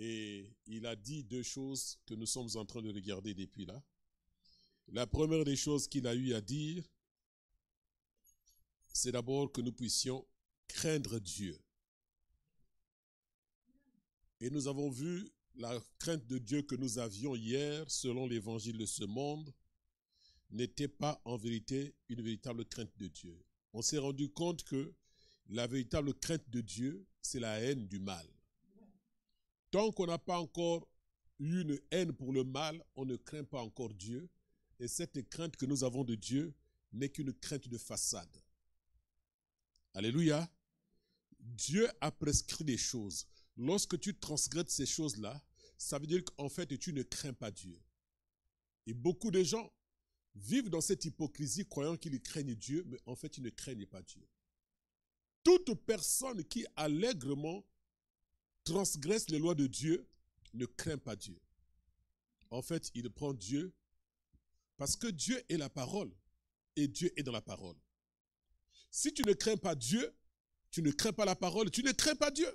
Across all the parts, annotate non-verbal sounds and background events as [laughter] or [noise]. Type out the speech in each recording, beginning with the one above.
Et il a dit deux choses que nous sommes en train de regarder depuis là. La première des choses qu'il a eu à dire, c'est d'abord que nous puissions craindre Dieu. Et nous avons vu la crainte de Dieu que nous avions hier, selon l'évangile de ce monde, n'était pas en vérité une véritable crainte de Dieu. On s'est rendu compte que la véritable crainte de Dieu, c'est la haine du mal. Tant qu'on n'a pas encore eu une haine pour le mal, on ne craint pas encore Dieu. Et cette crainte que nous avons de Dieu n'est qu'une crainte de façade. Alléluia. Dieu a prescrit des choses. Lorsque tu transgresses ces choses-là, ça veut dire qu'en fait, tu ne crains pas Dieu. Et beaucoup de gens vivent dans cette hypocrisie, croyant qu'ils craignent Dieu, mais en fait, ils ne craignent pas Dieu. Toute personne qui allègrement transgresse les lois de Dieu ne craint pas Dieu. En fait, il prend Dieu parce que Dieu est la parole et Dieu est dans la parole. Si tu ne crains pas Dieu, tu ne crains pas la parole, tu ne crains pas Dieu.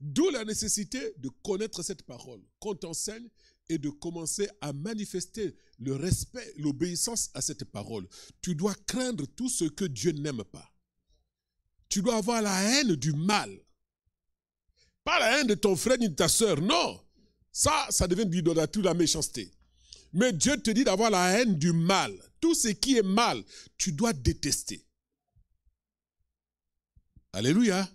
D'où la nécessité de connaître cette parole qu'on t'enseigne et de commencer à manifester le respect, l'obéissance à cette parole. Tu dois craindre tout ce que Dieu n'aime pas. Tu dois avoir la haine du mal. Pas la haine de ton frère ni de ta sœur. Non. Ça, ça devient de l'idolâtrie, de la méchanceté. Mais Dieu te dit d'avoir la haine du mal. Tout ce qui est mal, tu dois détester. Alléluia.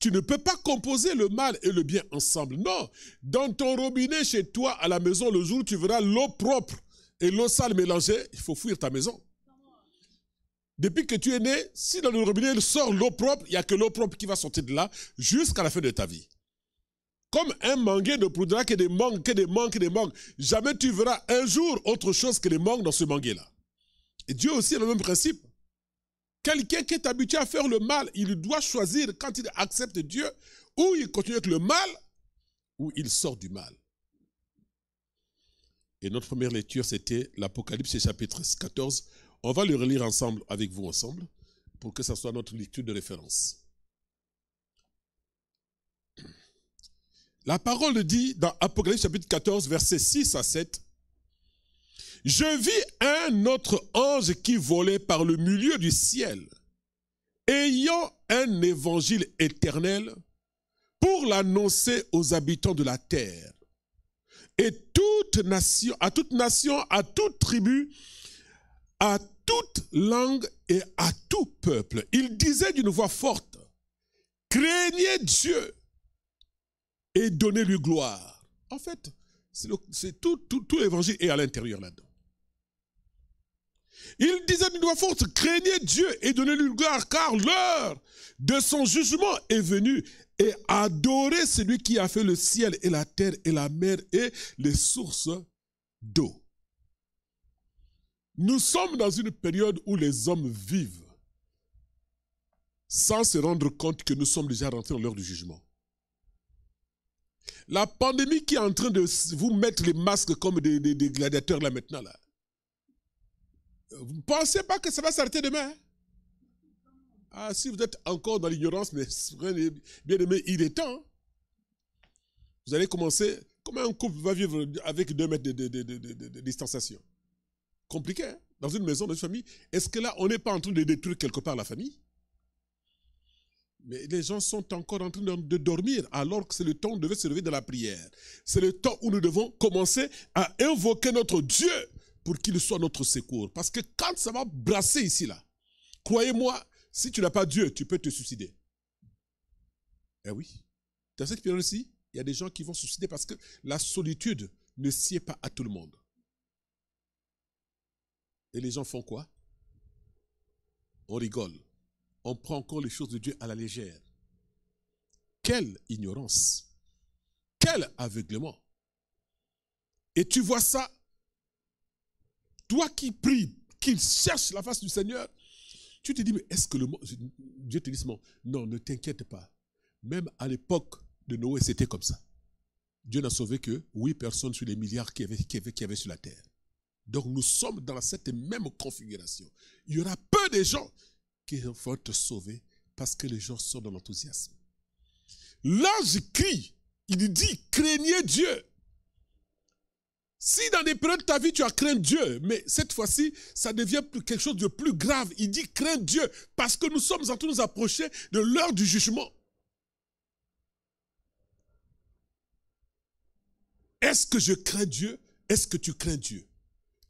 Tu ne peux pas composer le mal et le bien ensemble. Non. Dans ton robinet chez toi, à la maison, le jour où tu verras l'eau propre et l'eau sale mélangée, il faut fuir ta maison. Depuis que tu es né, si dans le robinet il sort l'eau propre, il n'y a que l'eau propre qui va sortir de là jusqu'à la fin de ta vie. Comme un manguier ne poudre que des mangues, que des mangues, que des mangues. Jamais tu verras un jour autre chose que des mangues dans ce manguier-là. Et Dieu aussi a le même principe. Quelqu'un qui est habitué à faire le mal, il doit choisir quand il accepte Dieu, ou il continue avec le mal, ou il sort du mal. Et notre première lecture, c'était l'Apocalypse chapitre 14 on va le relire ensemble, avec vous ensemble, pour que ce soit notre lecture de référence. La parole dit dans Apocalypse chapitre 14, versets 6 à 7, Je vis un autre ange qui volait par le milieu du ciel, ayant un évangile éternel pour l'annoncer aux habitants de la terre, et toute nation, à toute nation, à toute tribu, à toute langue et à tout peuple. Il disait d'une voix forte, craignez Dieu et donnez-lui gloire. En fait, c'est tout, tout l'évangile est à l'intérieur là-dedans. Il disait d'une voix forte, craignez Dieu et donnez-lui gloire, car l'heure de son jugement est venue, et adorez celui qui a fait le ciel et la terre et la mer et les sources d'eau. Nous sommes dans une période où les hommes vivent sans se rendre compte que nous sommes déjà rentrés en l'heure du jugement. La pandémie qui est en train de vous mettre les masques comme des, gladiateurs là maintenant, là. Euh, vous ne pensez pas que ça va s'arrêter demain hein? Ah, si vous êtes encore dans l'ignorance, mais [laughs] bien aimé, il est temps. Vous allez commencer, comment un couple va vivre avec deux mètres de distanciation Compliqué, hein. dans une maison, dans une famille. Est-ce que là, on n'est pas en train de détruire quelque part la famille mais les gens sont encore en train de dormir alors que c'est le temps où on devait se lever de la prière. C'est le temps où nous devons commencer à invoquer notre Dieu pour qu'il soit notre secours. Parce que quand ça va brasser ici, là, croyez-moi, si tu n'as pas Dieu, tu peux te suicider. Eh oui. Dans cette période-ci, il y a des gens qui vont se suicider parce que la solitude ne sied pas à tout le monde. Et les gens font quoi On rigole. On prend encore les choses de Dieu à la légère. Quelle ignorance. Quel aveuglement. Et tu vois ça, toi qui prie, qui cherche la face du Seigneur, tu te dis, mais est-ce que le monde... Dieu te dit ce Non, ne t'inquiète pas. Même à l'époque de Noé, c'était comme ça. Dieu n'a sauvé que huit personnes sur les milliards qu'il y qui sur la terre. Donc nous sommes dans cette même configuration. Il y aura peu de gens qui vont te sauver parce que les gens sont dans l'enthousiasme. L'ange crie, il dit, craignez Dieu. Si dans des périodes de ta vie, tu as craint Dieu, mais cette fois-ci, ça devient quelque chose de plus grave. Il dit, crains Dieu, parce que nous sommes en train de nous approcher de l'heure du jugement. Est-ce que je crains Dieu Est-ce que tu crains Dieu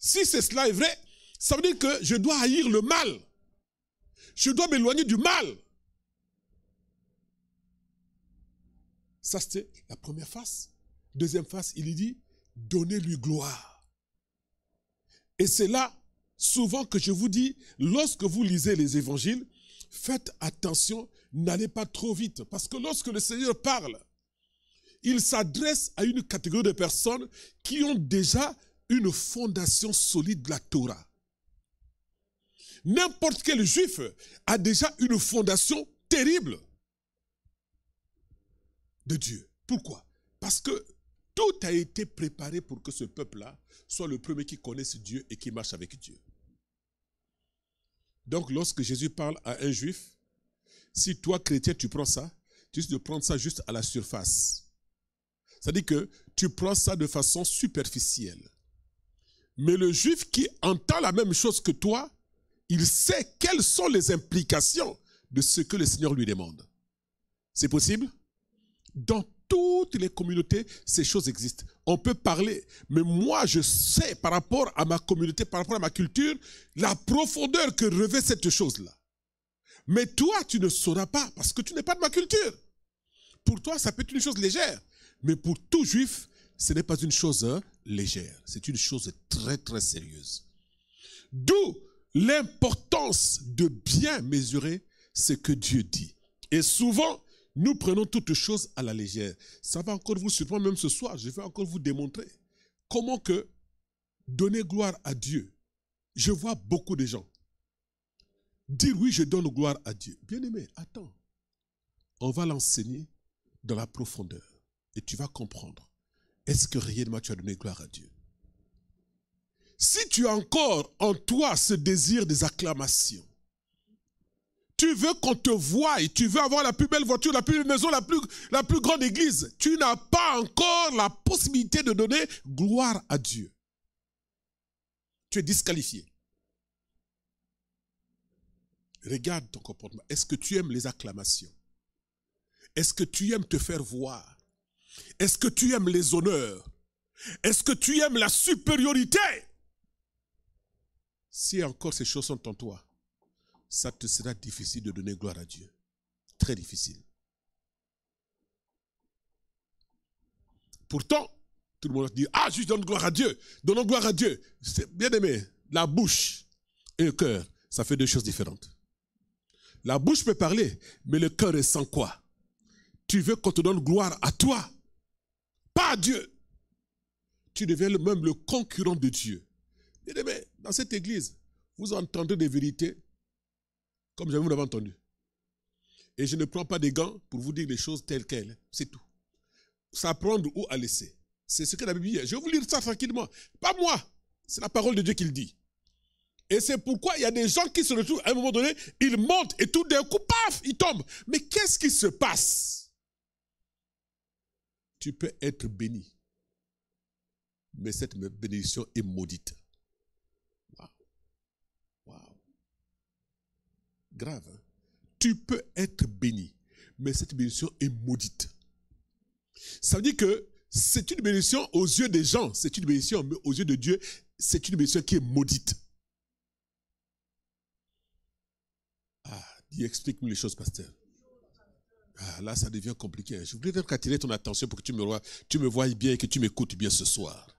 si c'est cela est vrai, ça veut dire que je dois haïr le mal. Je dois m'éloigner du mal. Ça, c'était la première face. Deuxième face, il dit, donnez-lui gloire. Et c'est là, souvent, que je vous dis, lorsque vous lisez les évangiles, faites attention, n'allez pas trop vite. Parce que lorsque le Seigneur parle, il s'adresse à une catégorie de personnes qui ont déjà une fondation solide de la Torah. N'importe quel juif a déjà une fondation terrible de Dieu. Pourquoi Parce que tout a été préparé pour que ce peuple-là soit le premier qui connaisse Dieu et qui marche avec Dieu. Donc lorsque Jésus parle à un juif, si toi chrétien tu prends ça, tu risques de prendre ça juste à la surface. C'est-à-dire que tu prends ça de façon superficielle. Mais le juif qui entend la même chose que toi, il sait quelles sont les implications de ce que le Seigneur lui demande. C'est possible Dans toutes les communautés, ces choses existent. On peut parler, mais moi je sais par rapport à ma communauté, par rapport à ma culture, la profondeur que revêt cette chose-là. Mais toi, tu ne sauras pas parce que tu n'es pas de ma culture. Pour toi, ça peut être une chose légère. Mais pour tout juif, ce n'est pas une chose hein, légère, c'est une chose très très sérieuse. D'où l'importance de bien mesurer ce que Dieu dit. Et souvent, nous prenons toutes choses à la légère. Ça va encore vous surprendre, même ce soir, je vais encore vous démontrer comment que donner gloire à Dieu. Je vois beaucoup de gens dire oui, je donne gloire à Dieu. Bien-aimé, attends. On va l'enseigner dans la profondeur et tu vas comprendre est-ce que réellement tu as donné gloire à Dieu Si tu as encore en toi ce désir des acclamations, tu veux qu'on te voie, et tu veux avoir la plus belle voiture, la plus belle maison, la plus grande église, tu n'as pas encore la possibilité de donner gloire à Dieu. Tu es disqualifié. Regarde ton comportement. Est-ce que tu aimes les acclamations Est-ce que tu aimes te faire voir est-ce que tu aimes les honneurs Est-ce que tu aimes la supériorité Si encore ces choses sont en toi, ça te sera difficile de donner gloire à Dieu. Très difficile. Pourtant, tout le monde dit, ah, je donne gloire à Dieu, donnons gloire à Dieu. C'est bien aimé, la bouche et le cœur, ça fait deux choses différentes. La bouche peut parler, mais le cœur est sans quoi Tu veux qu'on te donne gloire à toi pas Dieu, tu deviens même le concurrent de Dieu. Mais dans cette église, vous entendez des vérités comme jamais vous l'avez entendu. Et je ne prends pas des gants pour vous dire les choses telles quelles. C'est tout. S'apprendre ou à laisser. C'est ce que la Bible dit. Je vais vous lire ça tranquillement. Pas moi. C'est la parole de Dieu qui le dit. Et c'est pourquoi il y a des gens qui se retrouvent à un moment donné, ils montent et tout d'un coup, paf, ils tombent. Mais qu'est-ce qui se passe tu peux être béni. Mais cette bénédiction est maudite. Waouh. Wow. Grave. Hein. Tu peux être béni, mais cette bénédiction est maudite. Ça veut dire que c'est une bénédiction aux yeux des gens, c'est une bénédiction, mais aux yeux de Dieu, c'est une bénédiction qui est maudite. Ah, dis, explique-nous les choses, pasteur. Ah, là, ça devient compliqué. Je voudrais attirer ton attention pour que tu me vois, tu me bien et que tu m'écoutes bien ce soir.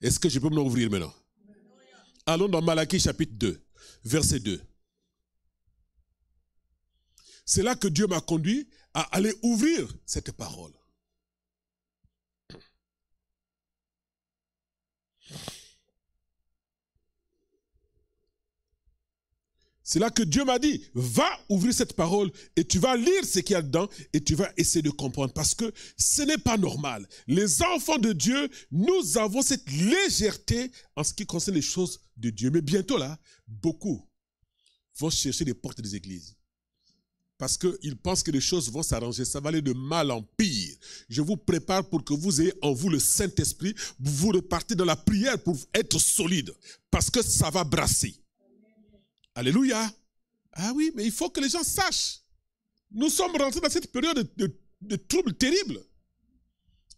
Est-ce que je peux me l'ouvrir maintenant Allons dans Malachie chapitre 2, verset 2. C'est là que Dieu m'a conduit à aller ouvrir cette parole. C'est là que Dieu m'a dit, va ouvrir cette parole et tu vas lire ce qu'il y a dedans et tu vas essayer de comprendre parce que ce n'est pas normal. Les enfants de Dieu, nous avons cette légèreté en ce qui concerne les choses de Dieu. Mais bientôt là, beaucoup vont chercher les portes des églises parce qu'ils pensent que les choses vont s'arranger. Ça va aller de mal en pire. Je vous prépare pour que vous ayez en vous le Saint-Esprit. Vous repartez dans la prière pour être solide, parce que ça va brasser. Alléluia. Ah oui, mais il faut que les gens sachent. Nous sommes rentrés dans cette période de, troubles terribles.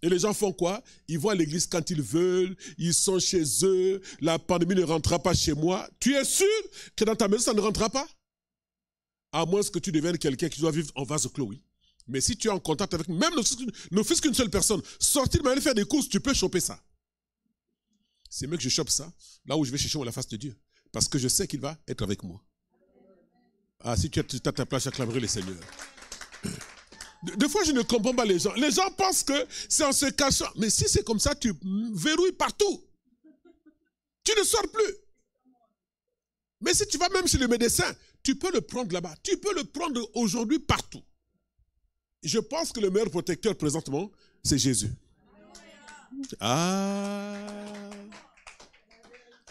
Et les gens font quoi Ils vont à l'église quand ils veulent, ils sont chez eux, la pandémie ne rentrera pas chez moi. Tu es sûr que dans ta maison, ça ne rentrera pas À moins que tu deviennes quelqu'un qui doit vivre en vase clos, Mais si tu es en contact avec, même ne fils qu'une seule personne, sortir de manière faire des courses, tu peux choper ça. C'est mieux que je chope ça, là où je vais chercher la face de Dieu parce que je sais qu'il va être avec moi. Ah, si tu as à ta place, acclamerai le Seigneur. Des fois, je ne comprends pas les gens. Les gens pensent que c'est en se cachant. Mais si c'est comme ça, tu verrouilles partout. Tu ne sors plus. Mais si tu vas même chez le médecin, tu peux le prendre là-bas. Tu peux le prendre aujourd'hui partout. Je pense que le meilleur protecteur présentement, c'est Jésus. Ah.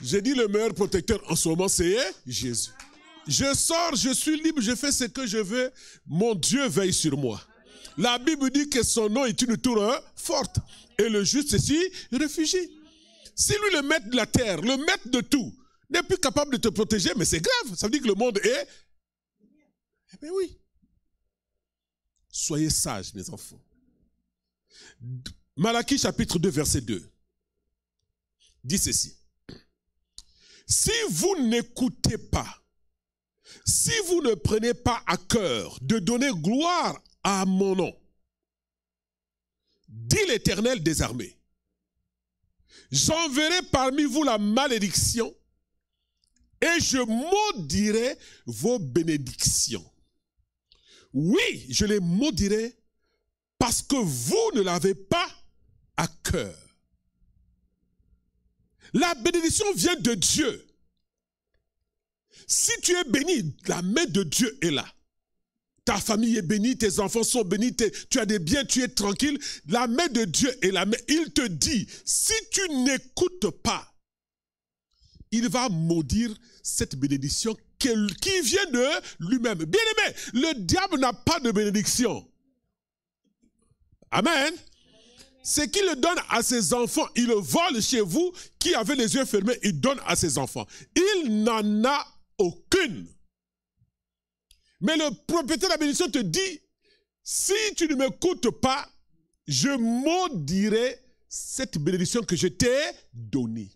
J'ai dit le meilleur protecteur en ce moment, c'est Jésus. Je sors, je suis libre, je fais ce que je veux. Mon Dieu veille sur moi. La Bible dit que son nom est une tour hein, forte. Et le juste ici réfugie. Si lui, le maître de la terre, le maître de tout, n'est plus capable de te protéger, mais c'est grave. Ça veut dire que le monde est... Eh bien oui. Soyez sages, mes enfants. Malachie chapitre 2, verset 2 dit ceci. Si vous n'écoutez pas, si vous ne prenez pas à cœur de donner gloire à mon nom, dit l'Éternel des armées, j'enverrai parmi vous la malédiction et je maudirai vos bénédictions. Oui, je les maudirai parce que vous ne l'avez pas à cœur. La bénédiction vient de Dieu. Si tu es béni, la main de Dieu est là. Ta famille est bénie, tes enfants sont bénis, tu as des biens, tu es tranquille. La main de Dieu est là. Mais il te dit, si tu n'écoutes pas, il va maudire cette bénédiction qui vient de lui-même. Bien aimé, le diable n'a pas de bénédiction. Amen. Ce qu'il donne à ses enfants, il le vole chez vous, qui avez les yeux fermés, il donne à ses enfants. Il n'en a aucune. Mais le propriétaire de la bénédiction te dit, si tu ne m'écoutes pas, je maudirai cette bénédiction que je t'ai donnée.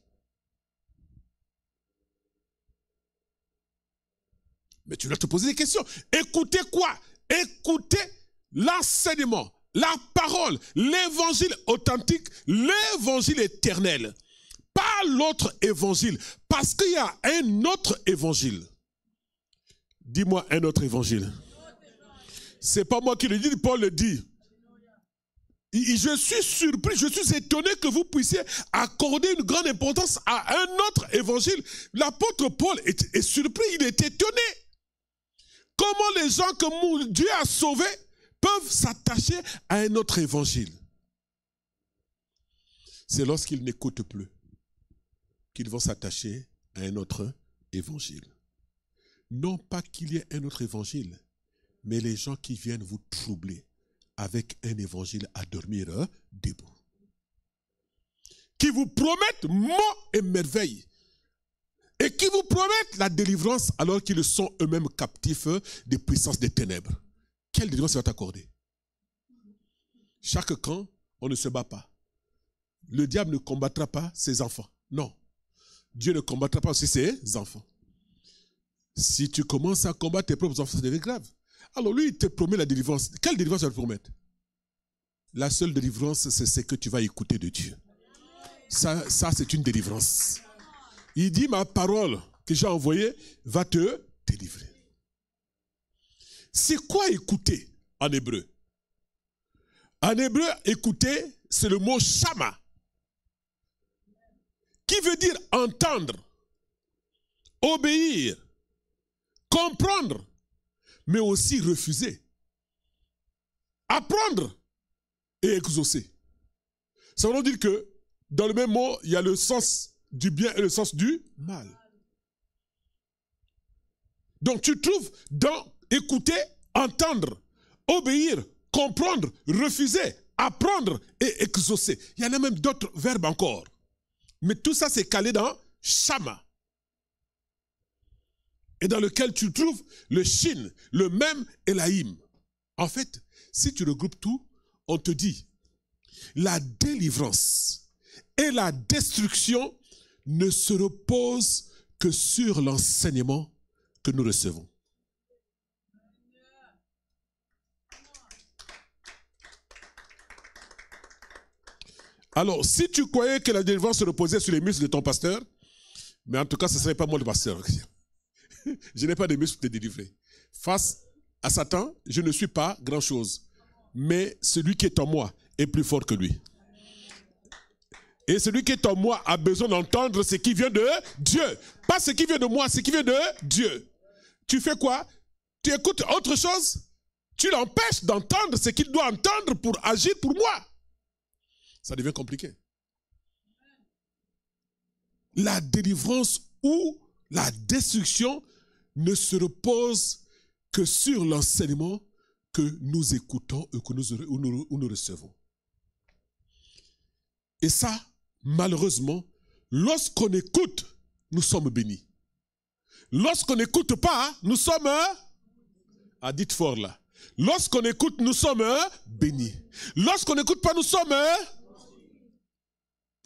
Mais tu dois te poser des questions. Écoutez quoi Écoutez l'enseignement, la parole, l'évangile authentique, l'évangile éternel. Pas l'autre évangile, parce qu'il y a un autre évangile. Dis-moi un autre évangile. C'est pas moi qui le dis, Paul le dit. Je suis surpris, je suis étonné que vous puissiez accorder une grande importance à un autre évangile. L'apôtre Paul est, est, surpris, il est étonné. Comment les gens que Dieu a sauvés peuvent s'attacher à un autre évangile. C'est lorsqu'ils n'écoutent plus qu'ils vont s'attacher à un autre évangile. Non pas qu'il y ait un autre évangile, mais les gens qui viennent vous troubler avec un évangile à dormir hein, debout. Qui vous promettent mots et merveilles Et qui vous promettent la délivrance alors qu'ils sont eux-mêmes captifs des puissances des ténèbres quelle délivrance va t'accorder Chaque camp, on ne se bat pas. Le diable ne combattra pas ses enfants. Non. Dieu ne combattra pas aussi ses enfants. Si tu commences à combattre tes propres enfants, ça devient grave. Alors lui, il te promet la délivrance. Quelle délivrance va te promettre La seule délivrance, c'est ce que tu vas écouter de Dieu. Ça, ça c'est une délivrance. Il dit, ma parole que j'ai envoyée va te délivrer. C'est quoi écouter en hébreu En hébreu, écouter, c'est le mot shama, qui veut dire entendre, obéir, comprendre, mais aussi refuser, apprendre et exaucer. Ça veut dire que dans le même mot, il y a le sens du bien et le sens du mal. Donc tu trouves dans écouter, entendre, obéir, comprendre, refuser, apprendre et exaucer. Il y en a même d'autres verbes encore. Mais tout ça, c'est calé dans Shama. Et dans lequel tu trouves le Shin, le Même et Him. En fait, si tu regroupes tout, on te dit, la délivrance et la destruction ne se reposent que sur l'enseignement que nous recevons. Alors, si tu croyais que la délivrance se reposait sur les muscles de ton pasteur, mais en tout cas, ce ne serait pas moi le pasteur. [laughs] je n'ai pas de muscles pour te délivrer. Face à Satan, je ne suis pas grand-chose. Mais celui qui est en moi est plus fort que lui. Et celui qui est en moi a besoin d'entendre ce qui vient de Dieu. Pas ce qui vient de moi, ce qui vient de Dieu. Tu fais quoi Tu écoutes autre chose Tu l'empêches d'entendre ce qu'il doit entendre pour agir pour moi ça devient compliqué. La délivrance ou la destruction ne se repose que sur l'enseignement que nous écoutons et que nous, recevons. Et ça, malheureusement, lorsqu'on écoute, nous sommes bénis. Lorsqu'on n'écoute pas, nous sommes, à ah, fort là, lorsqu'on écoute, nous sommes hein, bénis. Lorsqu'on n'écoute pas, nous sommes hein,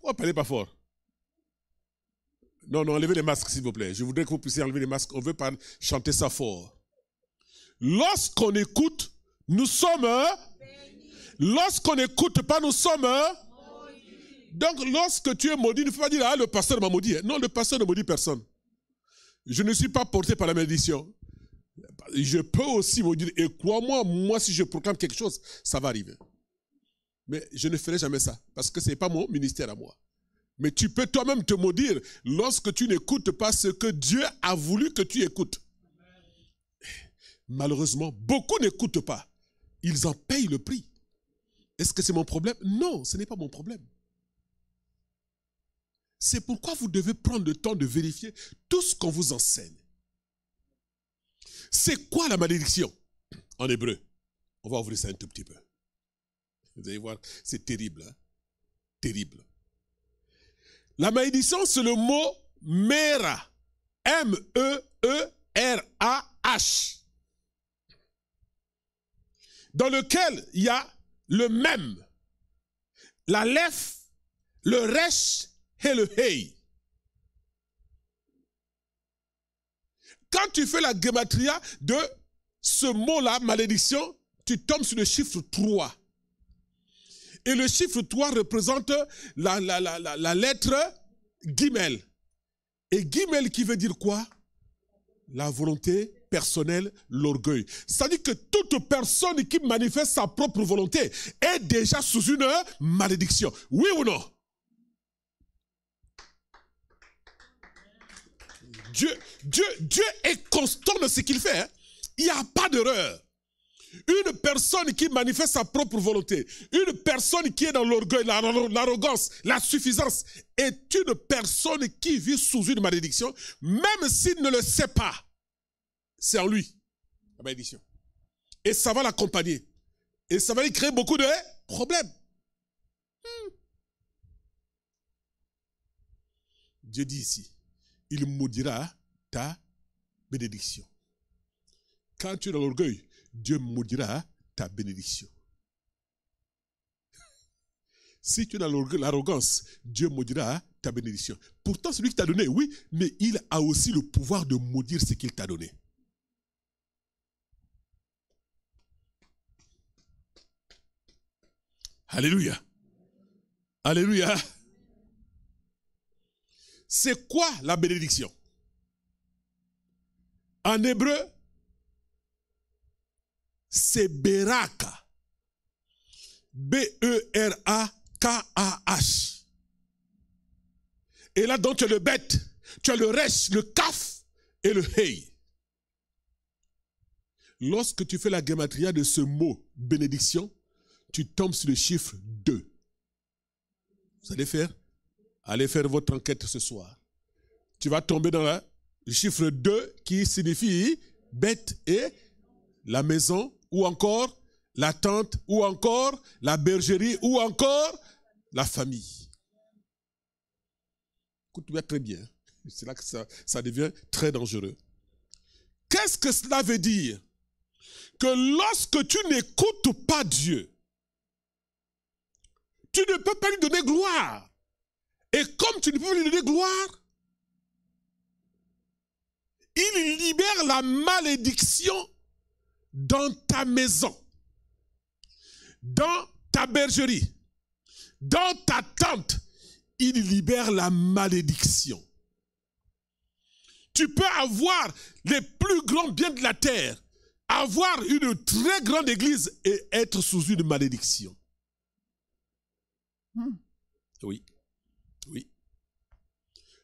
Oh, parlez pas fort. Non, non, enlevez les masques, s'il vous plaît. Je voudrais que vous puissiez enlever les masques. On ne veut pas chanter ça fort. Lorsqu'on écoute, nous sommes. Hein? Lorsqu'on n'écoute pas, nous sommes. Hein? Donc, lorsque tu es maudit, ne faut pas dire, ah, le pasteur m'a maudit. Hein. Non, le pasteur ne maudit personne. Je ne suis pas porté par la malédiction. Je peux aussi vous dire, Et crois-moi, moi, si je proclame quelque chose, ça va arriver. Mais je ne ferai jamais ça, parce que ce n'est pas mon ministère à moi. Mais tu peux toi-même te maudire lorsque tu n'écoutes pas ce que Dieu a voulu que tu écoutes. Malheureusement, beaucoup n'écoutent pas. Ils en payent le prix. Est-ce que c'est mon problème Non, ce n'est pas mon problème. C'est pourquoi vous devez prendre le temps de vérifier tout ce qu'on vous enseigne. C'est quoi la malédiction En hébreu, on va ouvrir ça un tout petit peu. Vous allez voir, c'est terrible. Hein. Terrible. La malédiction, c'est le mot mera. M-E-E-R-A-H. Dans lequel il y a le même, la lef, le resh et le hey. Quand tu fais la gematria de ce mot-là, malédiction, tu tombes sur le chiffre 3. Et le chiffre 3 représente la, lettre guimel. Et guimel qui veut dire quoi La volonté personnelle, l'orgueil. Ça dit que toute personne qui manifeste sa propre volonté est déjà sous une malédiction. Oui ou non Dieu, Dieu, Dieu est constant dans ce qu'il fait. Hein. Il n'y a pas d'erreur. Une personne qui manifeste sa propre volonté, une personne qui est dans l'orgueil, l'arrogance, la suffisance, est une personne qui vit sous une malédiction, même s'il ne le sait pas. C'est en lui, la malédiction. Et ça va l'accompagner. Et ça va lui créer beaucoup de problèmes. Hmm. Dieu dit ici, il maudira ta bénédiction. Quand tu es dans l'orgueil, Dieu maudira ta bénédiction. [laughs] Si tu as l'arrogance, Dieu maudira ta bénédiction. Pourtant, celui qui t'a donné, oui, mais il a aussi le pouvoir de maudire ce qu'il t'a donné. Alléluia. Alléluia. C'est quoi la bénédiction En hébreu, c'est Beraka. E B-E-R-A-K-A-H. Et là, donc, tu as le bête, tu as le reste, le kaf et le hey. Lorsque tu fais la gématria de ce mot bénédiction, tu tombes sur le chiffre 2. Vous allez faire Allez faire votre enquête ce soir. Tu vas tomber dans le chiffre 2 qui signifie bête et la maison ou encore la tente, ou encore la bergerie, ou encore la famille. Écoute-moi très bien. [laughs] C'est là que ça, devient très dangereux. Qu'est-ce que cela veut dire Que lorsque tu n'écoutes pas Dieu, tu ne peux pas lui donner gloire. Et comme tu ne peux lui donner gloire, il libère la malédiction dans ta maison, dans ta bergerie, dans ta tente, il libère la malédiction. Tu peux avoir les plus grands biens de la terre, avoir une très grande église et être sous une malédiction. Hmm. Oui, oui.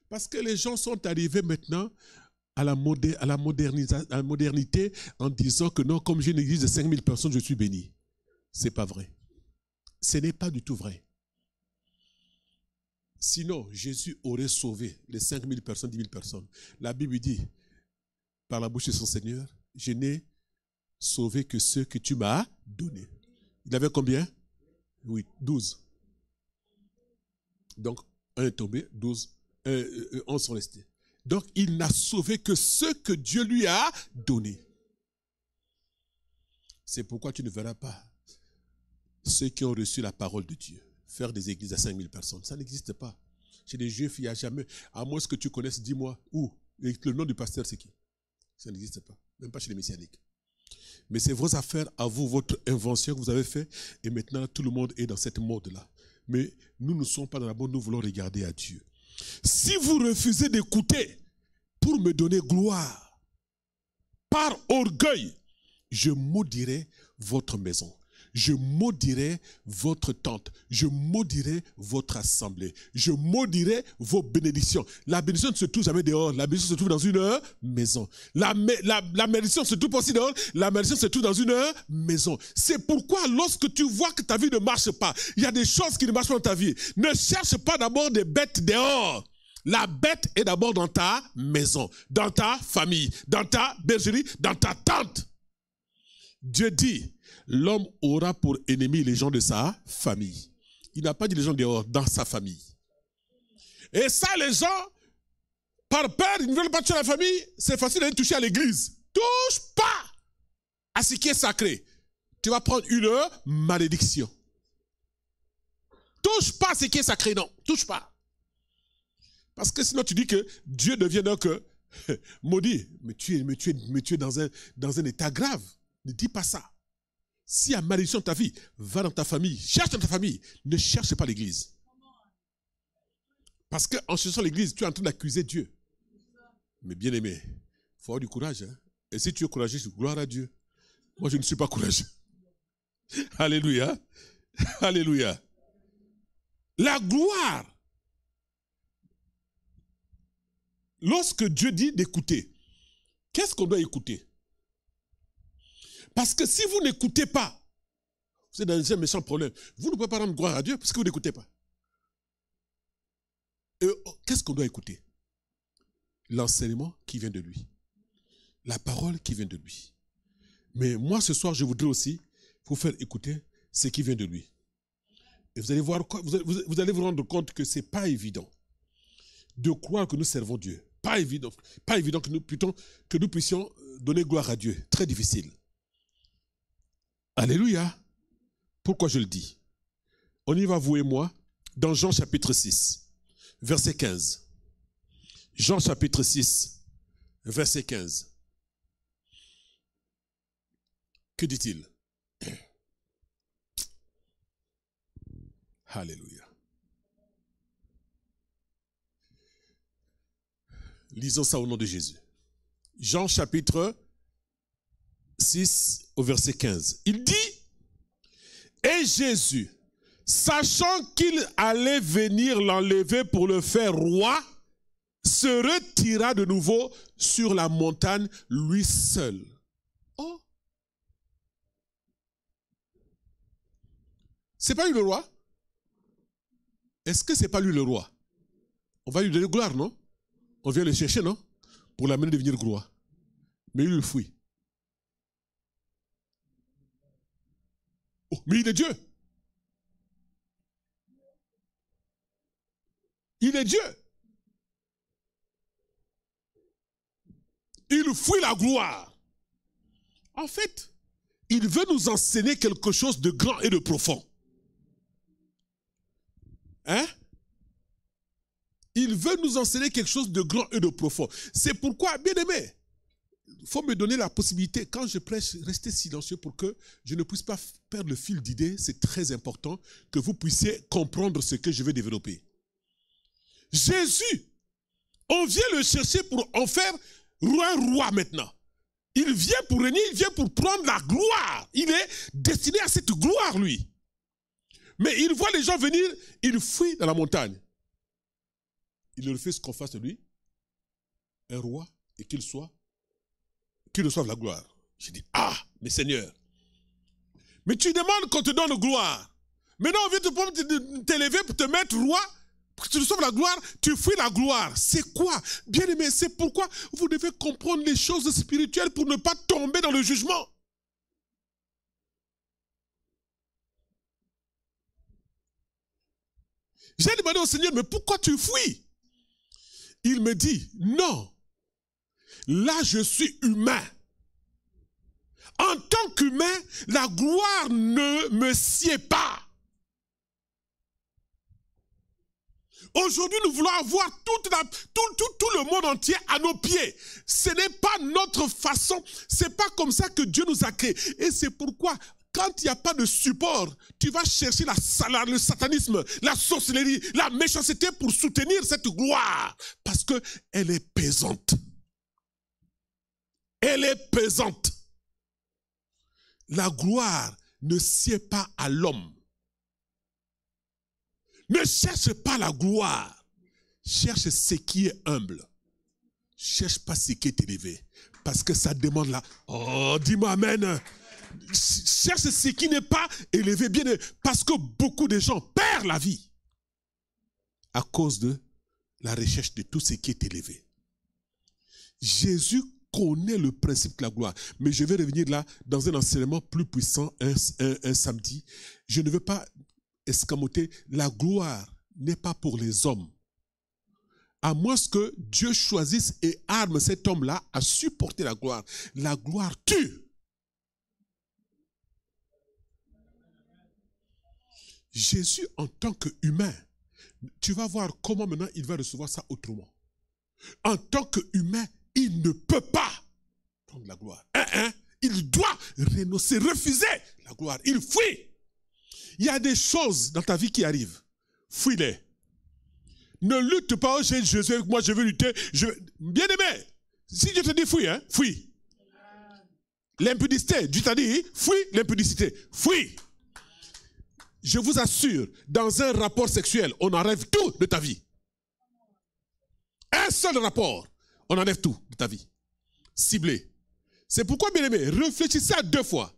Parce que les gens sont arrivés maintenant à la, à, la modernité en disant que non, comme j'ai une église de 5000 personnes, je suis béni. Ce n'est pas vrai. Ce n'est pas du tout vrai. Sinon, Jésus aurait sauvé les 5000 personnes, 10 000 personnes. La Bible dit, par la bouche de son Seigneur, je n'ai sauvé que ceux que tu m'as donnés. Il avait combien Oui, 12. Donc, un est tombé, 12, 11 euh, euh, sont restés. Donc il n'a sauvé que ceux que Dieu lui a donné. C'est pourquoi tu ne verras pas ceux qui ont reçu la parole de Dieu faire des églises à 5000 personnes. Ça n'existe pas. Chez les juifs, il n'y a jamais. À moins que tu connaisses, dis-moi où. le nom du pasteur, c'est qui Ça n'existe pas. Même pas chez les messianiques. Mais c'est vos affaires à vous, votre invention que vous avez fait. Et maintenant, tout le monde est dans cette mode-là. Mais nous ne sommes pas dans la mode, nous voulons regarder à Dieu. Si vous refusez d'écouter pour me donner gloire, par orgueil, je maudirai votre maison. Je maudirai votre tente. Je maudirai votre assemblée. Je maudirai vos bénédictions. La bénédiction ne se trouve jamais dehors. La bénédiction se trouve dans une maison. La, la, bénédiction se trouve aussi dehors. La bénédiction se trouve dans une maison. C'est pourquoi lorsque tu vois que ta vie ne marche pas, il y a des choses qui ne marchent pas dans ta vie. Ne cherche pas d'abord des bêtes dehors. La bête est d'abord dans ta maison, dans ta famille, dans ta bergerie, dans ta tente. Dieu dit, l'homme aura pour ennemi les gens de sa famille. Il n'a pas dit les gens dehors, dans sa famille. Et ça, les gens, par peur, ils ne veulent pas toucher la famille, c'est facile d'aller toucher à l'église. Touche pas à ce qui est sacré. Tu vas prendre une malédiction. Touche pas à ce qui est sacré, non. Touche pas. Parce que sinon tu dis que Dieu devient donc euh, [laughs] maudit. Mais tu es, dans, un, dans un état grave. Ne dis pas ça. S'il y a malédiction dans ta vie, va dans ta famille, cherche dans ta famille, ne cherche pas l'église. Parce qu'en cherchant l'église, tu es en train d'accuser Dieu. Mais bien aimé, il faut avoir du courage. Hein. Et si tu es courageux, gloire à Dieu. Moi, je ne suis pas courageux. [laughs] Alléluia. [laughs] Alléluia. La gloire. Lorsque Dieu dit d'écouter, qu'est-ce qu'on doit écouter parce que si vous n'écoutez pas, vous êtes dans un méchant problème. Vous ne pouvez pas rendre gloire à Dieu parce que vous n'écoutez pas. Oh, qu'est-ce qu'on doit écouter L'enseignement qui vient de lui. La parole qui vient de lui. Mais moi, ce soir, je voudrais aussi vous faire écouter ce qui vient de lui. Et vous allez, voir, vous allez vous rendre compte que ce n'est pas évident de croire que nous servons Dieu. Pas évident, pas évident que, nous, puissions que nous puissions euh, donner gloire à Dieu. Très difficile. Alléluia. Pourquoi je le dis On y va, vous et moi, dans Jean chapitre 6, verset 15. Jean chapitre 6, verset 15. Que dit-il [clears throat] Alléluia. Lisons ça au nom de Jésus. Jean chapitre 6 au verset 15. Il dit, et Jésus, sachant qu'il allait venir l'enlever pour le faire roi, se retira de nouveau sur la montagne lui seul. Oh C'est pas lui le roi Est-ce que c'est pas lui le roi On va lui donner gloire, non On vient le chercher, non Pour l'amener à devenir roi. Mais il le fuit. Mais il est Dieu. Il est Dieu. Il fouille la gloire. En fait, il veut nous enseigner quelque chose de grand et de profond. Hein? Il veut nous enseigner quelque chose de grand et de profond. C'est pourquoi, bien aimé, il faut me donner la possibilité, quand je prêche, rester silencieux pour que je ne puisse pas perdre le fil d'idées. C'est très important que vous puissiez comprendre ce que je vais développer. Jésus, on vient le chercher pour en faire un roi maintenant. Il vient pour régner, il vient pour prendre la gloire. Il est destiné à cette gloire, lui. Mais il voit les gens venir, il fuit dans la montagne. Il leur fait ce qu'on fasse de lui, un roi, et qu'il soit tu reçoivent la gloire. Je dit, ah, mais Seigneur. Mais tu demandes qu'on te donne gloire. Maintenant, on vient te t'élever pour te mettre roi, pour que tu reçoives la gloire, tu fuis la gloire. C'est quoi Bien-aimé, c'est pourquoi vous devez comprendre les choses spirituelles pour ne pas tomber dans le jugement. J'ai demandé au Seigneur, mais pourquoi tu fuis Il me dit, non, là je suis humain. En tant qu'humain, la gloire ne me sied pas. Aujourd'hui, nous voulons avoir toute tout, le monde entier à nos pieds. Ce n'est pas notre façon. C'est pas comme ça que Dieu nous a créés. Et c'est pourquoi, quand il n'y a pas de support, tu vas chercher la, le satanisme, la sorcellerie, la méchanceté pour soutenir cette gloire. Parce qu'elle est pesante elle est pesante. La gloire ne sied pas à l'homme. Ne cherche pas la gloire. Cherche ce qui est humble. Cherche pas ce qui est élevé. Parce que ça demande la... Oh, dis-moi Amen. Cherche ce qui n'est pas élevé. Bien, parce que beaucoup de gens perdent la vie à cause de la recherche de tout ce qui est élevé. Jésus connaît le principe de la gloire. Mais je vais revenir là dans un enseignement plus puissant un, samedi. Je ne veux pas escamoter. La gloire n'est pas pour les hommes. À moins que Dieu choisisse et arme cet homme-là à supporter la gloire. La gloire tue. Jésus, en tant qu'humain, tu vas voir comment maintenant il va recevoir ça autrement. En tant qu'humain, il ne peut pas prendre la gloire. il doit renoncer, refuser la gloire. Il fuit. Il y a des choses dans ta vie qui arrivent. Fuis-les. Ne lutte pas, oh, Jésus. moi, je veux lutter. Bien aimé, si Dieu te dit fuis, hein, fuis. L'impudicité, Dieu t'a dit, fuis l'impudicité, fuis. Je vous assure, dans un rapport sexuel, on enlève tout de ta vie. Un seul rapport, on enlève tout ta vie. Ciblé. C'est pourquoi, bien aimé, réfléchissez à deux fois.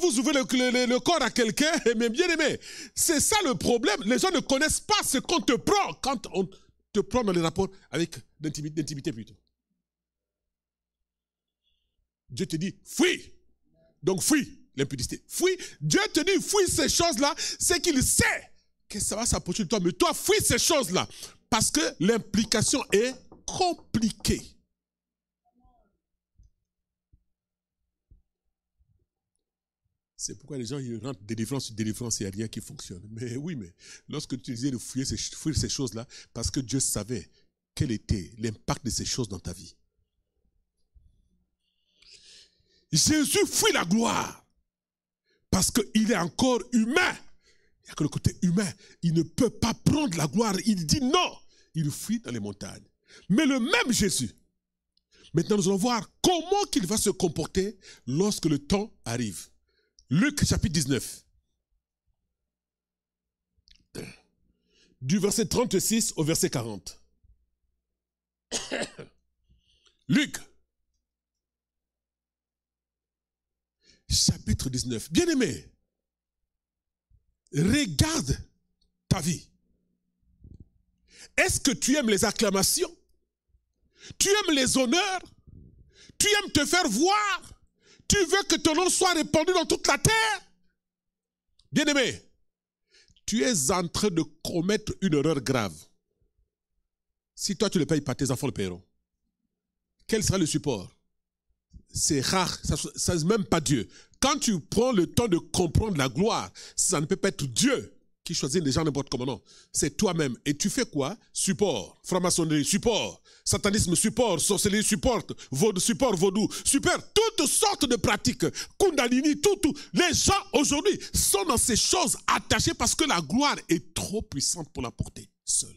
vous ouvrez le, corps à quelqu'un, [laughs] mais bien aimé, c'est ça le problème. Les gens ne connaissent pas ce qu'on te prend quand on te prend dans les rapports avec l'intimité plutôt. Dieu te dit, fuis. Donc fuis l'impudicité. Fuis. Dieu te dit, fuis ces choses-là. C'est qu'il sait que ça va s'approcher de toi. Mais toi, fuis ces choses-là. Parce que l'implication est compliqué. C'est pourquoi les gens ils rentrent délivrance sur délivrance, il n'y a rien qui fonctionne. Mais oui, mais lorsque tu disais de fuir ces, fuir ces choses-là, parce que Dieu savait quel était l'impact de ces choses dans ta vie. Jésus fuit la gloire parce qu'il est encore humain. Il n'y a que le côté humain. Il ne peut pas prendre la gloire. Il dit non. Il fuit dans les montagnes. Mais le même Jésus, maintenant nous allons voir comment qu'il va se comporter lorsque le temps arrive. Luc chapitre 19. Du verset 36 au verset 40. [coughs] Luc chapitre 19. Bien-aimé, regarde ta vie. Est-ce que tu aimes les acclamations tu aimes les honneurs. Tu aimes te faire voir. Tu veux que ton nom soit répandu dans toute la terre. Bien-aimé, tu es en train de commettre une erreur grave. Si toi tu ne le payes pas, tes enfants le paieront. Quel sera le support C'est rare, ça sert même pas Dieu. Quand tu prends le temps de comprendre la gloire, ça ne peut pas être Dieu qui des les gens n'importe comment. Non, c'est toi-même. Et tu fais quoi Support. Franc-maçonnerie, support. Satanisme, support. Sorcellerie, support. Vaudou, support, vaudou. Super. Toutes sortes de pratiques. Kundalini, tout, tout. Les gens aujourd'hui sont dans ces choses attachées parce que la gloire est trop puissante pour la porter seule.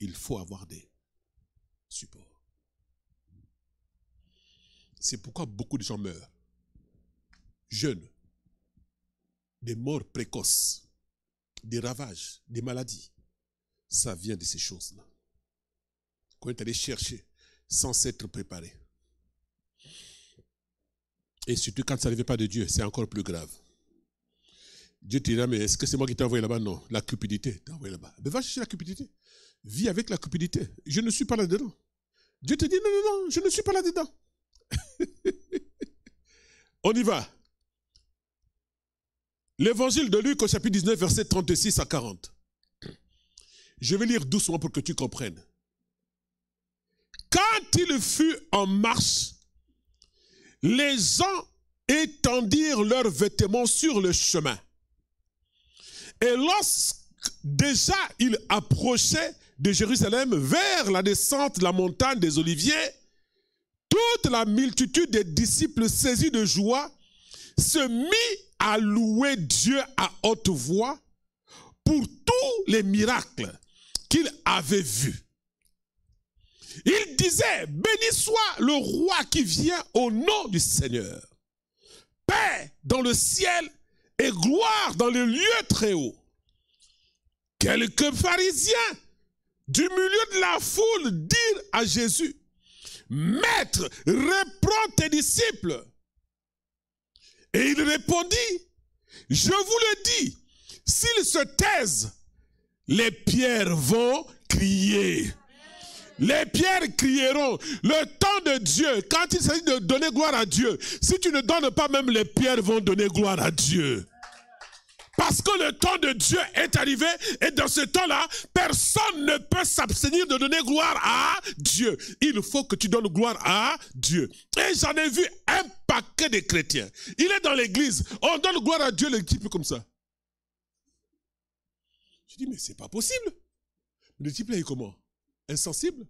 Il faut avoir des supports. C'est pourquoi beaucoup de gens meurent. Jeunes. Des morts précoces des ravages, des maladies, ça vient de ces choses-là. Qu'on est allé chercher sans s'être préparé. Et surtout quand ça ne vient pas de Dieu, c'est encore plus grave. Dieu te dira, mais est-ce que c'est moi qui t'ai envoyé là-bas Non, la cupidité t'a envoyé là-bas. Mais va chercher la cupidité. Vis avec la cupidité. Je ne suis pas là-dedans. Dieu te dit, non, non, non, je ne suis pas là-dedans. [laughs] On y va. L'évangile de Luc au chapitre 19, verset 36 à 40. Je vais lire doucement pour que tu comprennes. Quand il fut en marche, les gens étendirent leurs vêtements sur le chemin. Et lorsque déjà il approchait de Jérusalem vers la descente de la montagne des Oliviers, toute la multitude des disciples saisis de joie se mit à louer Dieu à haute voix pour tous les miracles qu'il avait vus. Il disait, béni soit le roi qui vient au nom du Seigneur. Paix dans le ciel et gloire dans les lieux très haut. Quelques pharisiens du milieu de la foule dirent à Jésus, Maître, reprends tes disciples. Et il répondit, je vous le dis, s'ils se taisent, les pierres vont crier. Les pierres crieront. Le temps de Dieu, quand il s'agit de donner gloire à Dieu, si tu ne donnes pas, même les pierres vont donner gloire à Dieu. Parce que le temps de Dieu est arrivé et dans ce temps-là, personne ne peut s'abstenir de donner gloire à Dieu. Il faut que tu donnes gloire à Dieu. Et j'en ai vu un paquet de chrétiens. Il est dans l'église. On donne gloire à Dieu, le comme ça. Je dis, mais c'est pas possible. Le type est comment Insensible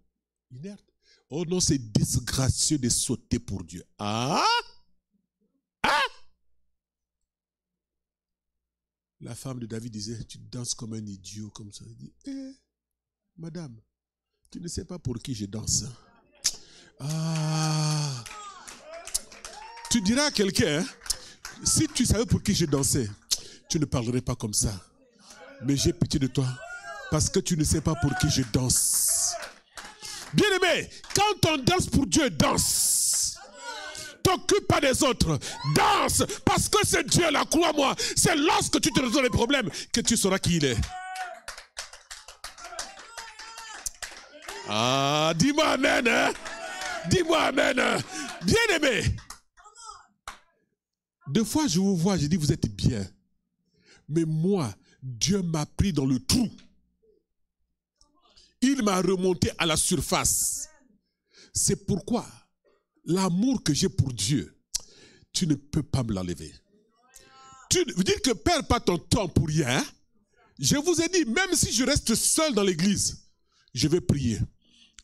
Inerte Oh non, c'est disgracieux de sauter pour Dieu. Ah la femme de David disait, tu danses comme un idiot, comme ça. Il dit, eh, madame, tu ne sais pas pour qui je danse. Ah. Tu diras à quelqu'un, hein, si tu savais pour qui je dansais, tu ne parlerais pas comme ça. Mais j'ai pitié de toi, parce que tu ne sais pas pour qui je danse. Bien aimé, quand on danse pour Dieu, danse t'occupe pas des autres. Danse, parce que c'est Dieu là, crois-moi. C'est lorsque tu te résous les problèmes que tu sauras qui il est. Ah, dis-moi Amen. Hein. Dis-moi Amen. Hein. Bien-aimé. Deux fois, je vous vois, je dis, vous êtes bien. Mais moi, Dieu m'a pris dans le trou. Il m'a remonté à la surface. C'est pourquoi l'amour que j'ai pour Dieu, tu ne peux pas me l'enlever. Tu veux dire que perds pas ton temps pour rien. Hein? Je vous ai dit, même si je reste seul dans l'église, je vais prier,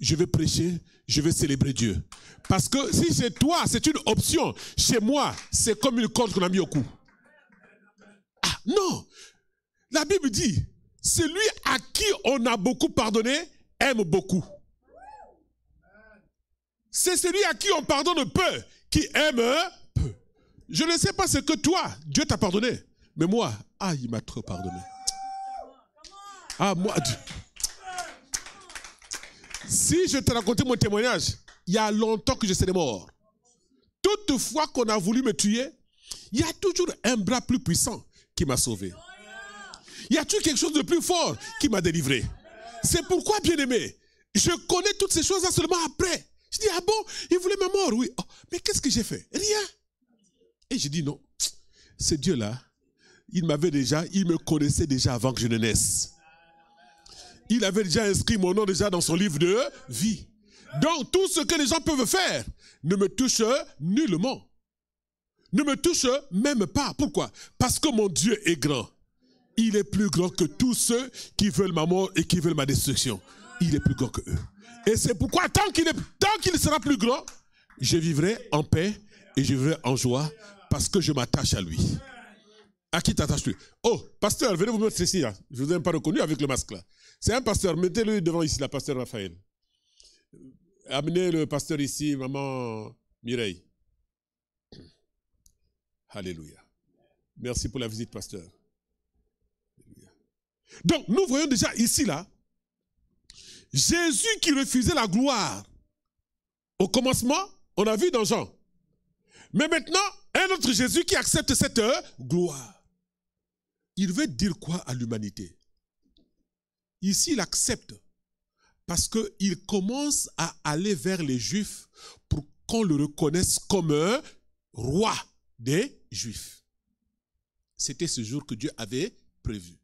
je vais prêcher, je vais célébrer Dieu. Parce que si c'est toi, c'est une option, chez moi, c'est comme une corde qu'on a mis au cou. Ah, non! La Bible dit, celui à qui on a beaucoup pardonné aime beaucoup. C'est celui à qui on pardonne peu, qui aime peu. Je ne sais pas ce que toi, Dieu t'a pardonné. Mais moi, ah, il m'a trop pardonné. Ah, moi. Dieu. Si je te racontais mon témoignage, il y a longtemps que je serais mort. Toutefois qu'on a voulu me tuer, il y a toujours un bras plus puissant qui m'a sauvé. Il y a toujours quelque chose de plus fort qui m'a délivré. C'est pourquoi, bien aimé, je connais toutes ces choses-là seulement après. Je dis, ah bon, il voulait ma mort, oui. Oh, mais qu'est-ce que j'ai fait Rien. Et je dis, non, ce Dieu-là, il m'avait déjà, il me connaissait déjà avant que je ne naisse. Il avait déjà inscrit mon nom déjà dans son livre de vie. Donc, tout ce que les gens peuvent faire ne me touche nullement. Ne me touche même pas. Pourquoi Parce que mon Dieu est grand. Il est plus grand que tous ceux qui veulent ma mort et qui veulent ma destruction. Il est plus grand que eux. Et c'est pourquoi tant qu'il sera plus grand, je vivrai en paix et je vivrai en joie parce que je m'attache à lui. À qui t'attaches-tu Oh, pasteur, venez vous mettre ici. Là. Je ne vous ai même pas reconnu avec le masque là. C'est un pasteur, mettez-le devant ici, la pasteur Raphaël. Amenez le pasteur ici, maman Mireille. Alléluia. Merci pour la visite, pasteur. Donc, nous voyons déjà ici, là, Jésus qui refusait la gloire. Au commencement, on a vu dans Jean. Mais maintenant, un autre Jésus qui accepte cette gloire. Il veut dire quoi à l'humanité Ici, il accepte parce qu'il commence à aller vers les Juifs pour qu'on le reconnaisse comme un roi des Juifs. C'était ce jour que Dieu avait prévu.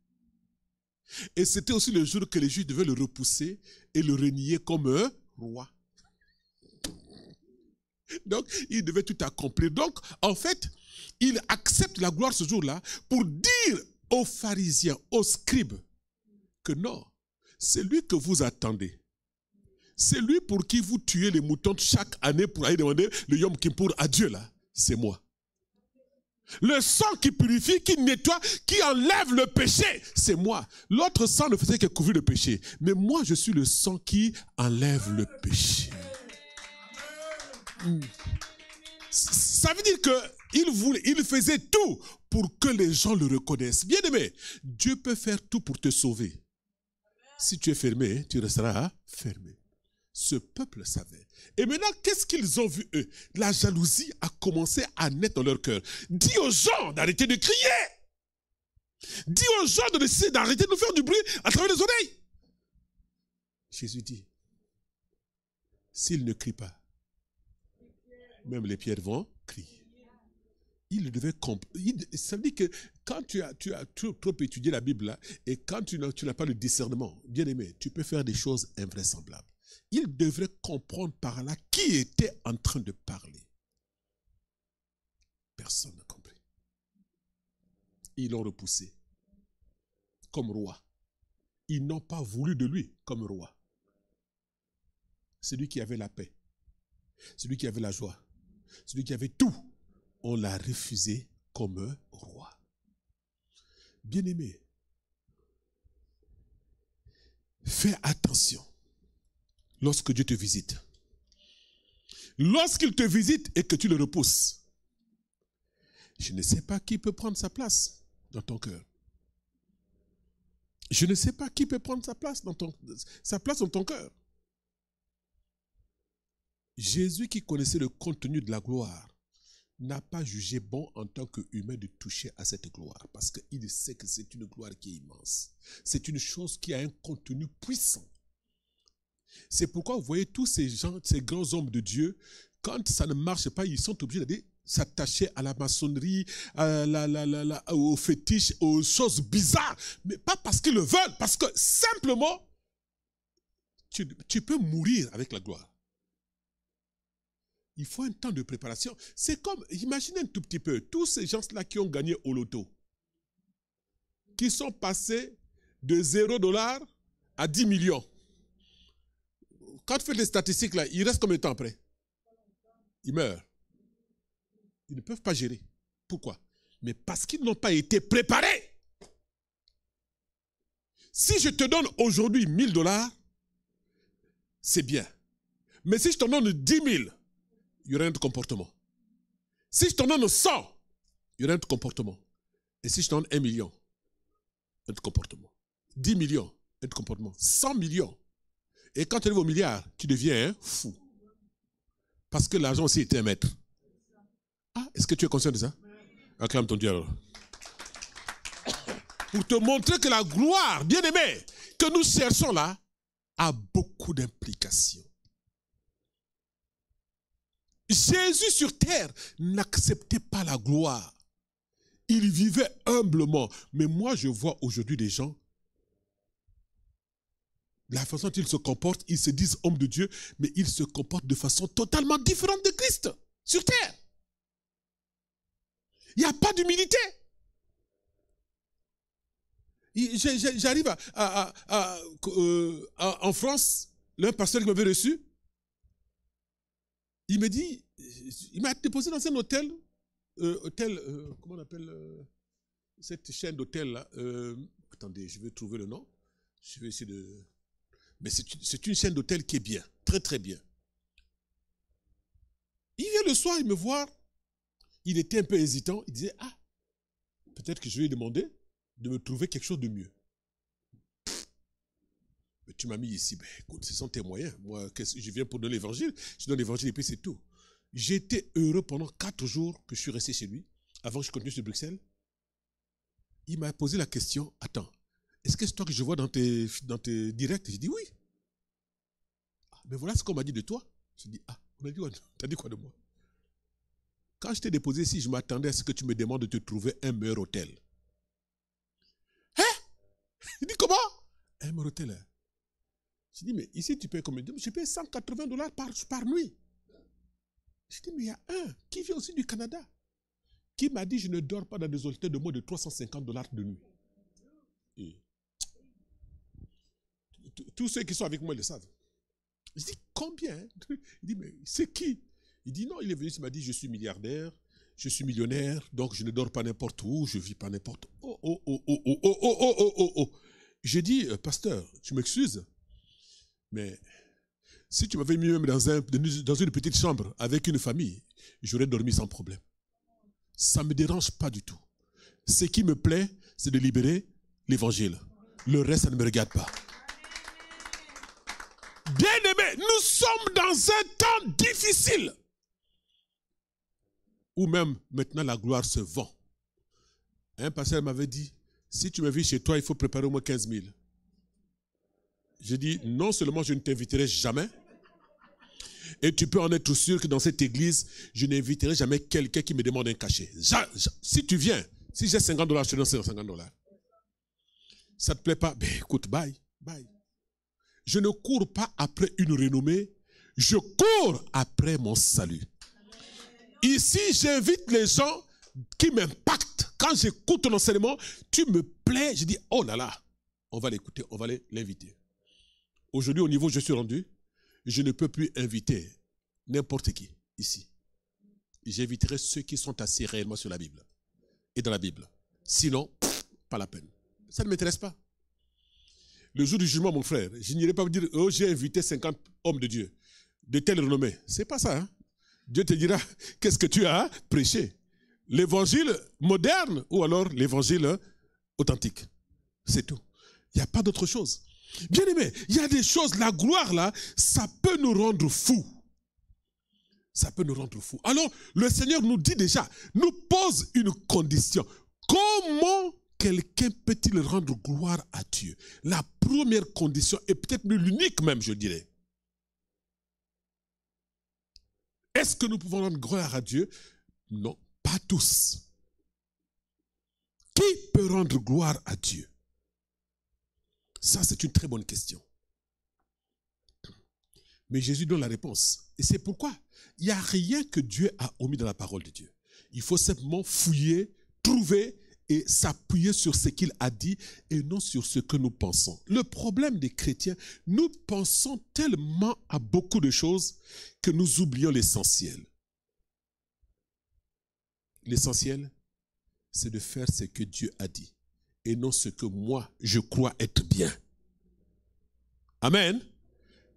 Et c'était aussi le jour que les Juifs devaient le repousser et le renier comme un roi. Donc, il devait tout accomplir. Donc, en fait, il accepte la gloire ce jour-là pour dire aux pharisiens, aux scribes, que non, c'est lui que vous attendez. C'est lui pour qui vous tuez les moutons chaque année pour aller demander le Yom Kippour à Dieu, là. C'est moi. Le sang qui purifie, qui nettoie, qui enlève le péché, c'est moi. L'autre sang ne faisait que couvrir le péché. Mais moi, je suis le sang qui enlève le péché. Hmm. Ça veut dire que il, il faisait tout pour que les gens le reconnaissent. Bien aimé, Dieu peut faire tout pour te sauver. Si tu es fermé, tu resteras fermé ce peuple savait. Et maintenant, qu'est-ce qu'ils ont vu, eux La jalousie a commencé à naître dans leur cœur. Dis aux gens d'arrêter de crier. Dis aux gens de d'arrêter de nous faire du bruit à travers les oreilles. Jésus dit, s'ils ne crient pas, même les pierres vont crier. Il devait comprendre. Ça veut dire que quand tu as, tu as trop, trop étudié la Bible et quand tu n'as pas le discernement, bien aimé, tu peux faire des choses invraisemblables il devrait comprendre par là qui était en train de parler. Personne n'a compris. Ils l'ont repoussé comme roi. Ils n'ont pas voulu de lui comme roi. Celui qui avait la paix, celui qui avait la joie, celui qui avait tout, on l'a refusé comme roi. Bien-aimé, fais attention lorsque Dieu te visite. Lorsqu'il te visite et que tu le repousses, je ne sais pas qui peut prendre sa place dans ton cœur. Je ne sais pas qui peut prendre sa place dans ton, sa place dans ton cœur. Jésus qui connaissait le contenu de la gloire n'a pas jugé bon en tant qu'humain de toucher à cette gloire parce qu'il sait que c'est une gloire qui est immense. C'est une chose qui a un contenu puissant. C'est pourquoi vous voyez tous ces gens, ces grands hommes de Dieu, quand ça ne marche pas, ils sont obligés de s'attacher à la maçonnerie, à la, la, la, aux fétiches, aux choses bizarres. Mais pas parce qu'ils le veulent, parce que simplement, tu, tu peux mourir avec la gloire. Il faut un temps de préparation. C'est comme, imaginez un tout petit peu, tous ces gens-là qui ont gagné au loto, qui sont passés de 0 dollars à 10 millions quand tu fais des statistiques, là, il reste combien de temps après il meurt Ils ne peuvent pas gérer. Pourquoi Mais parce qu'ils n'ont pas été préparés. Si je te donne aujourd'hui 1000 dollars, c'est bien. Mais si je te donne 10 000, il y aura un autre comportement. Si je t'en donne 100, il y aura un autre comportement. Et si je te donne 1 million, un autre comportement. 10 millions, un autre comportement. 100 millions, et quand tu arrives au milliard, tu deviens fou. Parce que l'argent aussi était un maître. Ah, est-ce que tu es conscient de ça Acclame ton Dieu alors. Pour te montrer que la gloire, bien aimée, que nous cherchons là, a beaucoup d'implications. Jésus sur terre n'acceptait pas la gloire. Il vivait humblement. Mais moi, je vois aujourd'hui des gens la façon dont ils se comportent, ils se disent hommes de Dieu, mais ils se comportent de façon totalement différente de Christ sur terre. Il n'y a pas d'humilité. J'arrive euh, à, en France, le pasteur qui m'avait reçu, il me dit, il m'a déposé dans un hôtel, euh, hôtel, euh, comment on appelle cette chaîne d'hôtel là Attendez, je vais trouver le nom. Je vais essayer de mais c'est une chaîne d'hôtel qui est bien, très très bien. Il vient le soir, il me voit. Il était un peu hésitant. Il disait, ah, peut-être que je vais lui demander de me trouver quelque chose de mieux. Mais tu m'as mis ici, ben écoute, ce sont tes moyens. Moi, je viens pour donner l'évangile. Je donne l'évangile et puis c'est tout. J'étais heureux pendant quatre jours que je suis resté chez lui, avant que je continue sur Bruxelles. Il m'a posé la question, attends, est-ce que c'est toi que je vois dans tes, dans directs Je dis oui. mais ah, ben voilà ce qu'on m'a dit de toi. Je dis, ah, on m'a dit quoi, [laughs] as dit quoi de moi Quand je t'ai déposé ici, je m'attendais à ce que tu me demandes de te trouver un meilleur hôtel. Hein [laughs] Il dit, comment Un meilleur hôtel. Hein. Je dis, mais ici, tu payes combien Je paye 180 dollars par, par nuit. Je dis, mais il y a un qui vient aussi du Canada qui m'a dit, je ne dors pas dans des hôtels de moins de 350 dollars de nuit. tous ceux qui sont avec moi le savent. Je dis, combien hein? [laughs] Il dit, mais c'est qui Il dit, non, il est venu, il m'a dit, je suis milliardaire, je suis millionnaire, donc je ne dors pas n'importe où, je vis pas n'importe où. Oh, oh, oh, oh, oh, oh, oh, oh, oh, oh, oh. J'ai dit, euh, pasteur, tu m'excuses, mais si tu m'avais mis même dans, dans une petite chambre avec une famille, j'aurais dormi sans problème. Ça ne me dérange pas du tout. Ce qui me plaît, c'est de libérer l'évangile. Le reste, ça ne me regarde pas. sommes dans un temps difficile Ou même maintenant la gloire se vend. Un pasteur m'avait dit, si tu me vis chez toi, il faut préparer au moins 15 000. J'ai dit, non seulement je ne t'inviterai jamais, et tu peux en être sûr que dans cette église, je n'inviterai jamais quelqu'un qui me demande un cachet. si tu viens, si j'ai 50 dollars, je te donne 50 dollars. Ça ne te plaît pas Ben écoute, bye, bye. Je ne cours pas après une renommée je cours après mon salut. Ici, j'invite les gens qui m'impactent. Quand j'écoute ton enseignement, tu me plais, je dis, oh là là, on va l'écouter, on va l'inviter. Aujourd'hui, au niveau où je suis rendu, je ne peux plus inviter n'importe qui ici. J'inviterai ceux qui sont assis réellement sur la Bible et dans la Bible. Sinon, pas la peine. Ça ne m'intéresse pas. Le jour du jugement, mon frère, je n'irai pas vous dire, oh, j'ai invité 50 hommes de Dieu de telle renommée. C'est pas ça. Hein. Dieu te dira [laughs] qu'est-ce que tu as prêché. L'évangile moderne ou alors l'évangile authentique. C'est tout. Il n'y a pas d'autre chose. Bien aimé, il y a des choses, la gloire là, ça peut nous rendre fous. Ça peut nous rendre fous. Alors, le Seigneur nous dit déjà, nous pose une condition. Comment quelqu'un peut-il rendre gloire à Dieu La première condition, et peut-être l'unique même, je dirais, Est-ce que nous pouvons rendre gloire à Dieu Non, pas tous. Qui peut rendre gloire à Dieu Ça, c'est une très bonne question. Mais Jésus donne la réponse. Et c'est pourquoi il n'y a rien que Dieu a omis dans la parole de Dieu. Il faut simplement fouiller, trouver et s'appuyer sur ce qu'il a dit et non sur ce que nous pensons. Le problème des chrétiens, nous pensons tellement à beaucoup de choses que nous oublions l'essentiel. L'essentiel, c'est de faire ce que Dieu a dit et non ce que moi, je crois être bien. Amen.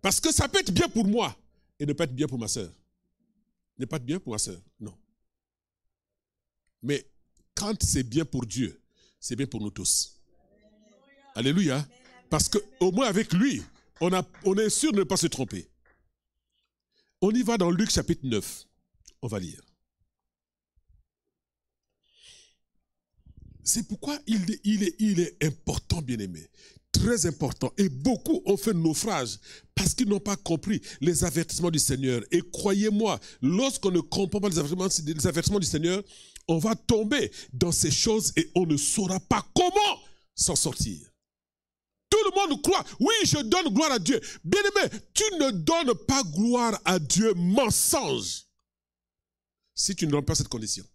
Parce que ça peut être bien pour moi et ne pas être bien pour ma soeur. Ne pas être bien pour ma soeur, non. Mais quand c'est bien pour Dieu, c'est bien pour nous tous. Alléluia. Parce que au moins avec lui, on, a, on est sûr de ne pas se tromper. On y va dans Luc chapitre 9. On va lire. C'est pourquoi il est, il, est, il est important, bien-aimé, très important. Et beaucoup ont fait naufrage parce qu'ils n'ont pas compris les avertissements du Seigneur. Et croyez-moi, lorsqu'on ne comprend pas les avertissements du Seigneur, on va tomber dans ces choses et on ne saura pas comment s'en sortir. Tout le monde croit, oui, je donne gloire à Dieu. Bien-aimé, tu ne donnes pas gloire à Dieu, mensonge, si tu ne rends pas cette condition.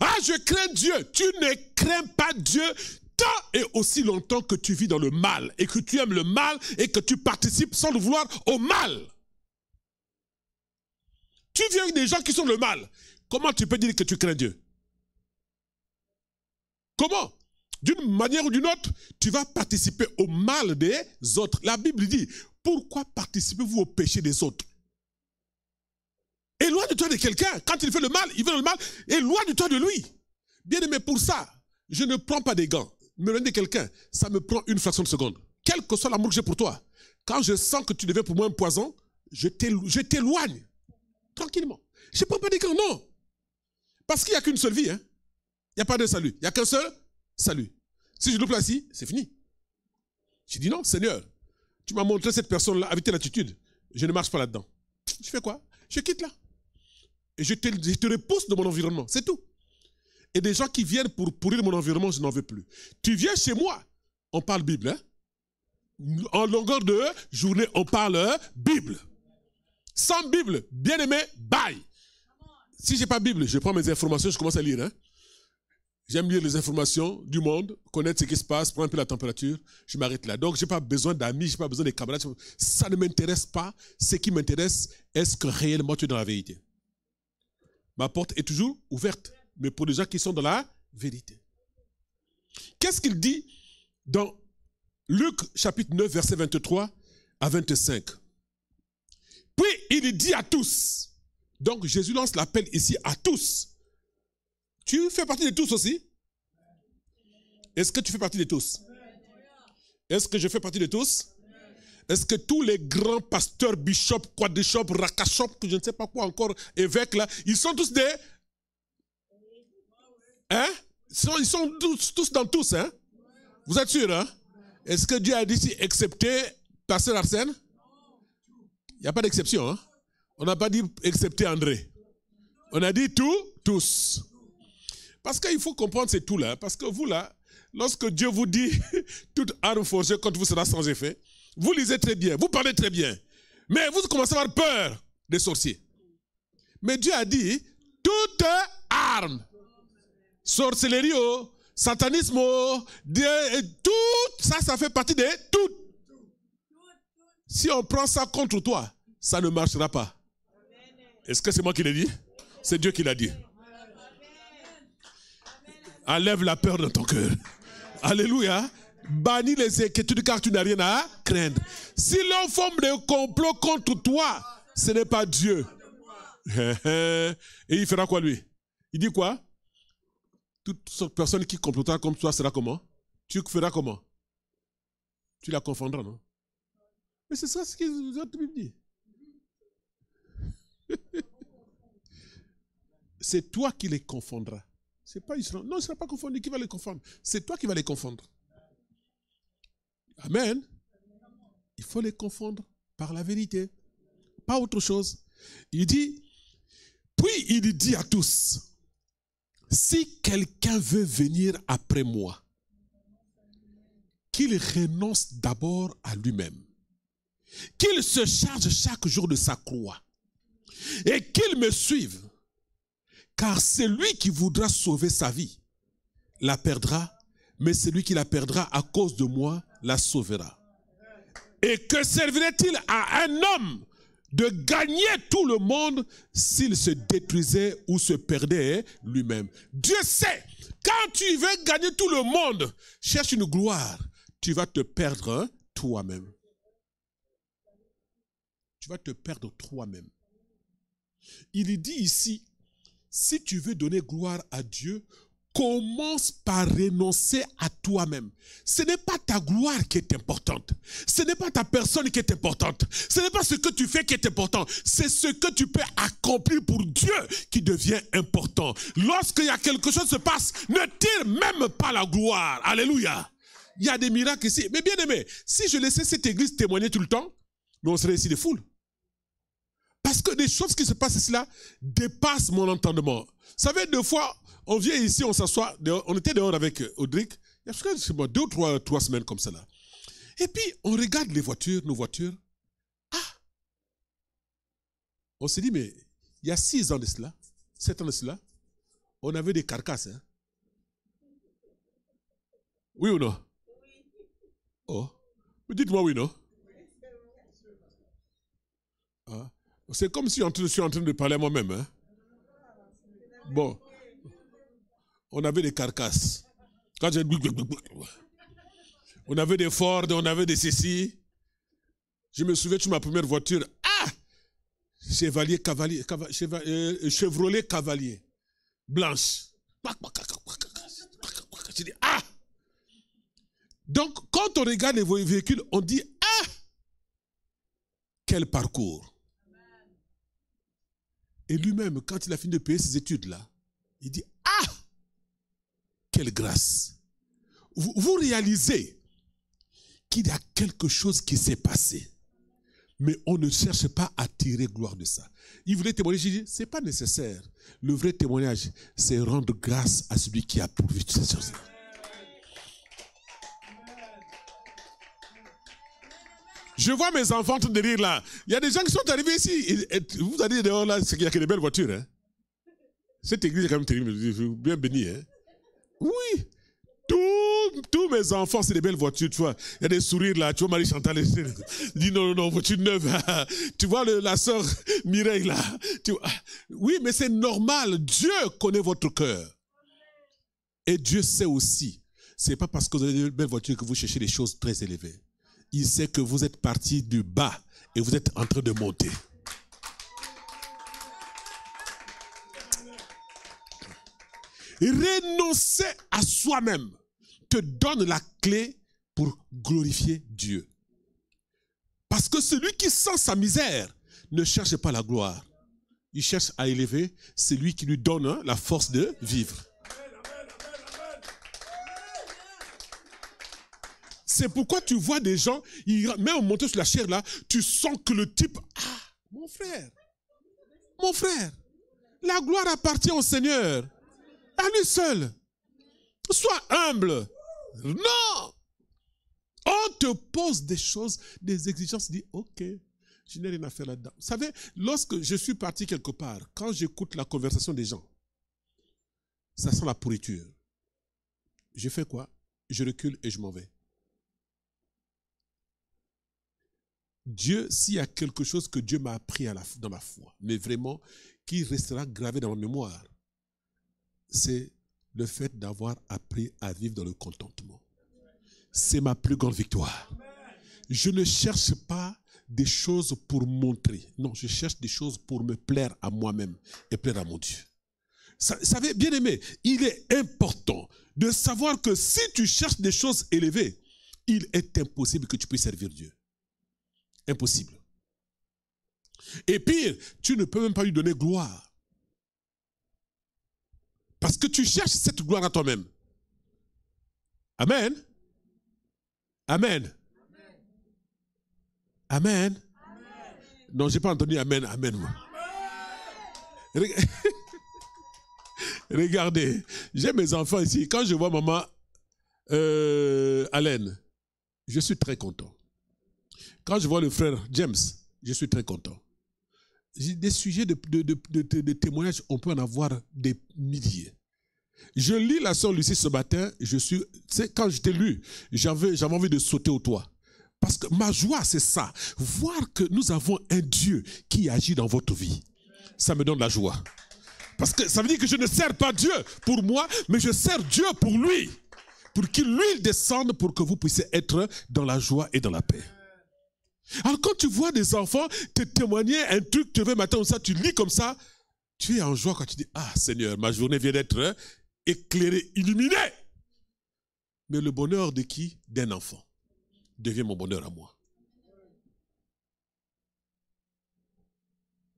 Ah, je crains Dieu. Tu ne crains pas Dieu tant et aussi longtemps que tu vis dans le mal et que tu aimes le mal et que tu participes sans le vouloir au mal. Tu viens avec des gens qui sont le mal. Comment tu peux dire que tu crains Dieu Comment D'une manière ou d'une autre, tu vas participer au mal des autres. La Bible dit, pourquoi participez-vous au péché des autres Éloigne-toi de quelqu'un. Quand il fait le mal, il veut le mal. Éloigne-toi de lui. Bien aimé, pour ça, je ne prends pas des gants. Me rendre de quelqu'un, ça me prend une fraction de seconde. Quel que soit l'amour que j'ai pour toi, quand je sens que tu devais pour moi un poison, je t'éloigne. Tranquillement. Je ne prends pas des gants, non. Parce qu'il n'y a qu'une seule vie. Hein. Il n'y a pas de salut. Il n'y a qu'un seul salut. Si je loupe la scie, c'est fini. Je dis non, Seigneur, tu m'as montré cette personne-là avec telle attitude. Je ne marche pas là-dedans. Je fais quoi Je quitte là. Et je te, repousse de mon environnement. C'est tout. Et des gens qui viennent pour pourrir mon environnement, je n'en veux plus. Tu viens chez moi. On parle Bible. Hein. En longueur de journée, on parle Bible. Sans Bible, bien aimé, bye si j'ai pas Bible, je prends mes informations, je commence à lire. Hein. J'aime lire les informations du monde, connaître ce qui se passe, prendre un peu la température, je m'arrête là. Donc, j'ai pas besoin d'amis, j'ai pas besoin de camarades. Ça ne m'intéresse pas. Ce qui m'intéresse, est-ce que réellement tu es dans la vérité Ma porte est toujours ouverte, mais pour les gens qui sont dans la vérité. Qu'est-ce qu'il dit dans Luc chapitre 9, verset 23 à 25 Puis il dit à tous, donc Jésus lance l'appel ici à tous. Tu fais partie de tous aussi Est-ce que tu fais partie de tous Est-ce que je fais partie de tous Est-ce que tous les grands pasteurs, bishops, quadrishops, rakashops, que je ne sais pas quoi encore, évêques là, ils sont tous des... Hein Ils sont, tous, dans tous, hein Vous êtes sûr, hein Est-ce que Dieu a dit ici excepté Pasteur Arsène Il n'y a pas d'exception, hein on n'a pas dit excepté André. On a dit tout, tous. Parce qu'il faut comprendre ces tout-là. Parce que vous, là, lorsque Dieu vous dit [laughs] toute arme forgée contre vous sera sans effet, vous lisez très bien, vous parlez très bien. Mais vous commencez à avoir peur des sorciers. Mais Dieu a dit toute arme, sorcellerie, oh, satanisme, oh, tout ça, ça fait partie de tout. Si on prend ça contre toi, ça ne marchera pas. Est-ce que c'est moi qui l'ai dit C'est Dieu qui l'a dit. Enlève la peur de ton cœur. Alléluia. Bannis les inquiétudes car tu n'as rien à craindre. Si l'enfant forme complot contre toi, ce n'est pas Dieu. [laughs] Et il fera quoi lui Il dit quoi Toute personne qui complotera contre toi sera comment Tu feras comment Tu la confondras, non Mais c'est ça ce que vous dit c'est toi qui les confondras. C'est pas Israël. Non, ce pas confondu. Qui va les confondre C'est toi qui vas les confondre. Amen. Il faut les confondre par la vérité, pas autre chose. Il dit, puis il dit à tous, si quelqu'un veut venir après moi, qu'il renonce d'abord à lui-même, qu'il se charge chaque jour de sa croix et qu'il me suive. Car celui qui voudra sauver sa vie la perdra, mais celui qui la perdra à cause de moi la sauvera. Et que servirait-il à un homme de gagner tout le monde s'il se détruisait ou se perdait lui-même Dieu sait, quand tu veux gagner tout le monde, cherche une gloire, tu vas te perdre toi-même. Tu vas te perdre toi-même. Il dit ici, si tu veux donner gloire à Dieu, commence par renoncer à toi-même. Ce n'est pas ta gloire qui est importante. Ce n'est pas ta personne qui est importante. Ce n'est pas ce que tu fais qui est important. C'est ce que tu peux accomplir pour Dieu qui devient important. Lorsqu'il y a quelque chose qui se passe, ne tire même pas la gloire. Alléluia. Il y a des miracles ici. Mais bien aimé, si je laissais cette église témoigner tout le temps, nous on serait ici des foules. Parce que les choses qui se passent ici là dépassent mon entendement. Vous savez, deux fois, on vient ici, on s'assoit, on était dehors avec euh, Audric, il y a deux ou trois, trois semaines comme ça Et puis, on regarde les voitures, nos voitures. Ah On se dit, mais il y a six ans de cela, sept ans de cela, on avait des carcasses. Hein. Oui ou non Oh. Dites-moi oui, non C'est comme si je suis en train de parler moi-même. Hein. Bon. On avait des carcasses. Quand On avait des Ford, on avait des ceci. Je me souviens de ma première voiture. Ah Chevalier Cavalier, euh, euh, Chevrolet Cavalier, blanche. Je dis, ah Donc, quand on regarde les véhicules, on dit, ah Quel parcours et lui-même, quand il a fini de payer ses études-là, il dit, ah, quelle grâce. Vous, réalisez qu'il y a quelque chose qui s'est passé. Mais on ne cherche pas à tirer gloire de ça. Il voulait témoigner, j'ai dit, c'est pas nécessaire. Le vrai témoignage, c'est rendre grâce à celui qui a pourvu toutes ces choses-là. Je vois mes enfants en train de rire là. Il y a des gens qui sont arrivés ici. Et, vous allez dehors là, il n'y a que des belles voitures. Hein. Cette église est quand même terrible. Bien bénie. Hein. Oui. Tous, mes enfants, c'est des belles voitures, tu vois. Il y a des sourires là, tu vois Marie Chantal, dit non, non, non, voiture neuve. Hein. tu vois la sœur Mireille là. Tu Oui, mais c'est normal. Dieu connaît votre cœur. Et Dieu sait aussi. C'est pas parce que vous avez des belles voitures que vous cherchez des choses très élevées il sait que vous êtes parti du bas et vous êtes en train de monter. Renoncer à soi-même te donne la clé pour glorifier Dieu. Parce que celui qui sent sa misère ne cherche pas la gloire. Il cherche à élever celui qui lui donne la force de vivre. C'est pourquoi tu vois des gens, même même montant sur la chair là, tu sens que le type, ah, mon frère, mon frère, la gloire appartient au Seigneur, à lui seul. Sois humble. Non. On te pose des choses, des exigences, dis, ok, je n'ai rien à faire là-dedans. Vous savez, lorsque je suis parti quelque part, quand j'écoute la conversation des gens, ça sent la pourriture. Je fais quoi Je recule et je m'en vais. Dieu, s'il y a quelque chose que Dieu m'a appris la, dans ma foi, mais vraiment, qui restera gravé dans ma mémoire, c'est le fait d'avoir appris à vivre dans le contentement. C'est ma plus grande victoire. Je ne cherche pas des choses pour montrer. Non, je cherche des choses pour me plaire à moi-même et plaire à mon Dieu. Vous savez, bien aimé, il est important de savoir que si tu cherches des choses élevées, il est impossible que tu puisses servir Dieu. Impossible. Et pire, tu ne peux même pas lui donner gloire. Parce que tu cherches cette gloire à toi-même. Amen. Amen. Amen. Non, je n'ai pas entendu Amen, Amen. [laughs] Regardez, j'ai mes enfants ici. Quand je vois maman euh, Alain, je suis très content. Quand je vois le frère James, je suis très content. Des sujets de, témoignages, on peut en avoir des milliers. Je lis la sœur Lucie ce matin, je suis, quand je t'ai lu, j'avais, j'avais envie de sauter au toit. Parce que ma joie, c'est ça. Voir que nous avons un Dieu qui agit dans votre vie. Ça me donne la joie. Parce que ça veut dire que je ne sers pas Dieu pour moi, mais je sers Dieu pour lui. Pour qu'il lui descende pour que vous puissiez être dans la joie et dans la paix. Alors quand tu vois des enfants te témoigner un truc, tu veux ça, tu lis comme ça, tu es en joie quand tu dis, ah Seigneur, ma journée vient d'être éclairée, illuminée. Mais le bonheur de qui D'un enfant. Devient mon bonheur à moi.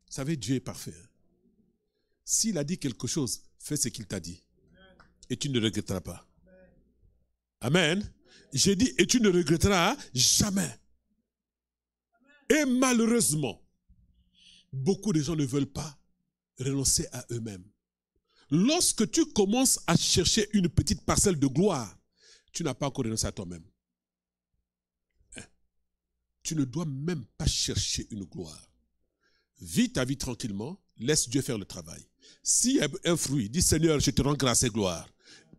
Vous savez, Dieu est parfait. Hein. S'il a dit quelque chose, fais ce qu'il t'a dit. Et tu ne regretteras pas. Amen. J'ai dit, et tu ne regretteras jamais. Et malheureusement, beaucoup de gens ne veulent pas renoncer à eux-mêmes. Lorsque tu commences à chercher une petite parcelle de gloire, tu n'as pas encore renoncé à toi-même. Hein? Tu ne dois même pas chercher une gloire. Vis ta vie tranquillement, laisse Dieu faire le travail. S'il y a un fruit, dis Seigneur, je te rends grâce et gloire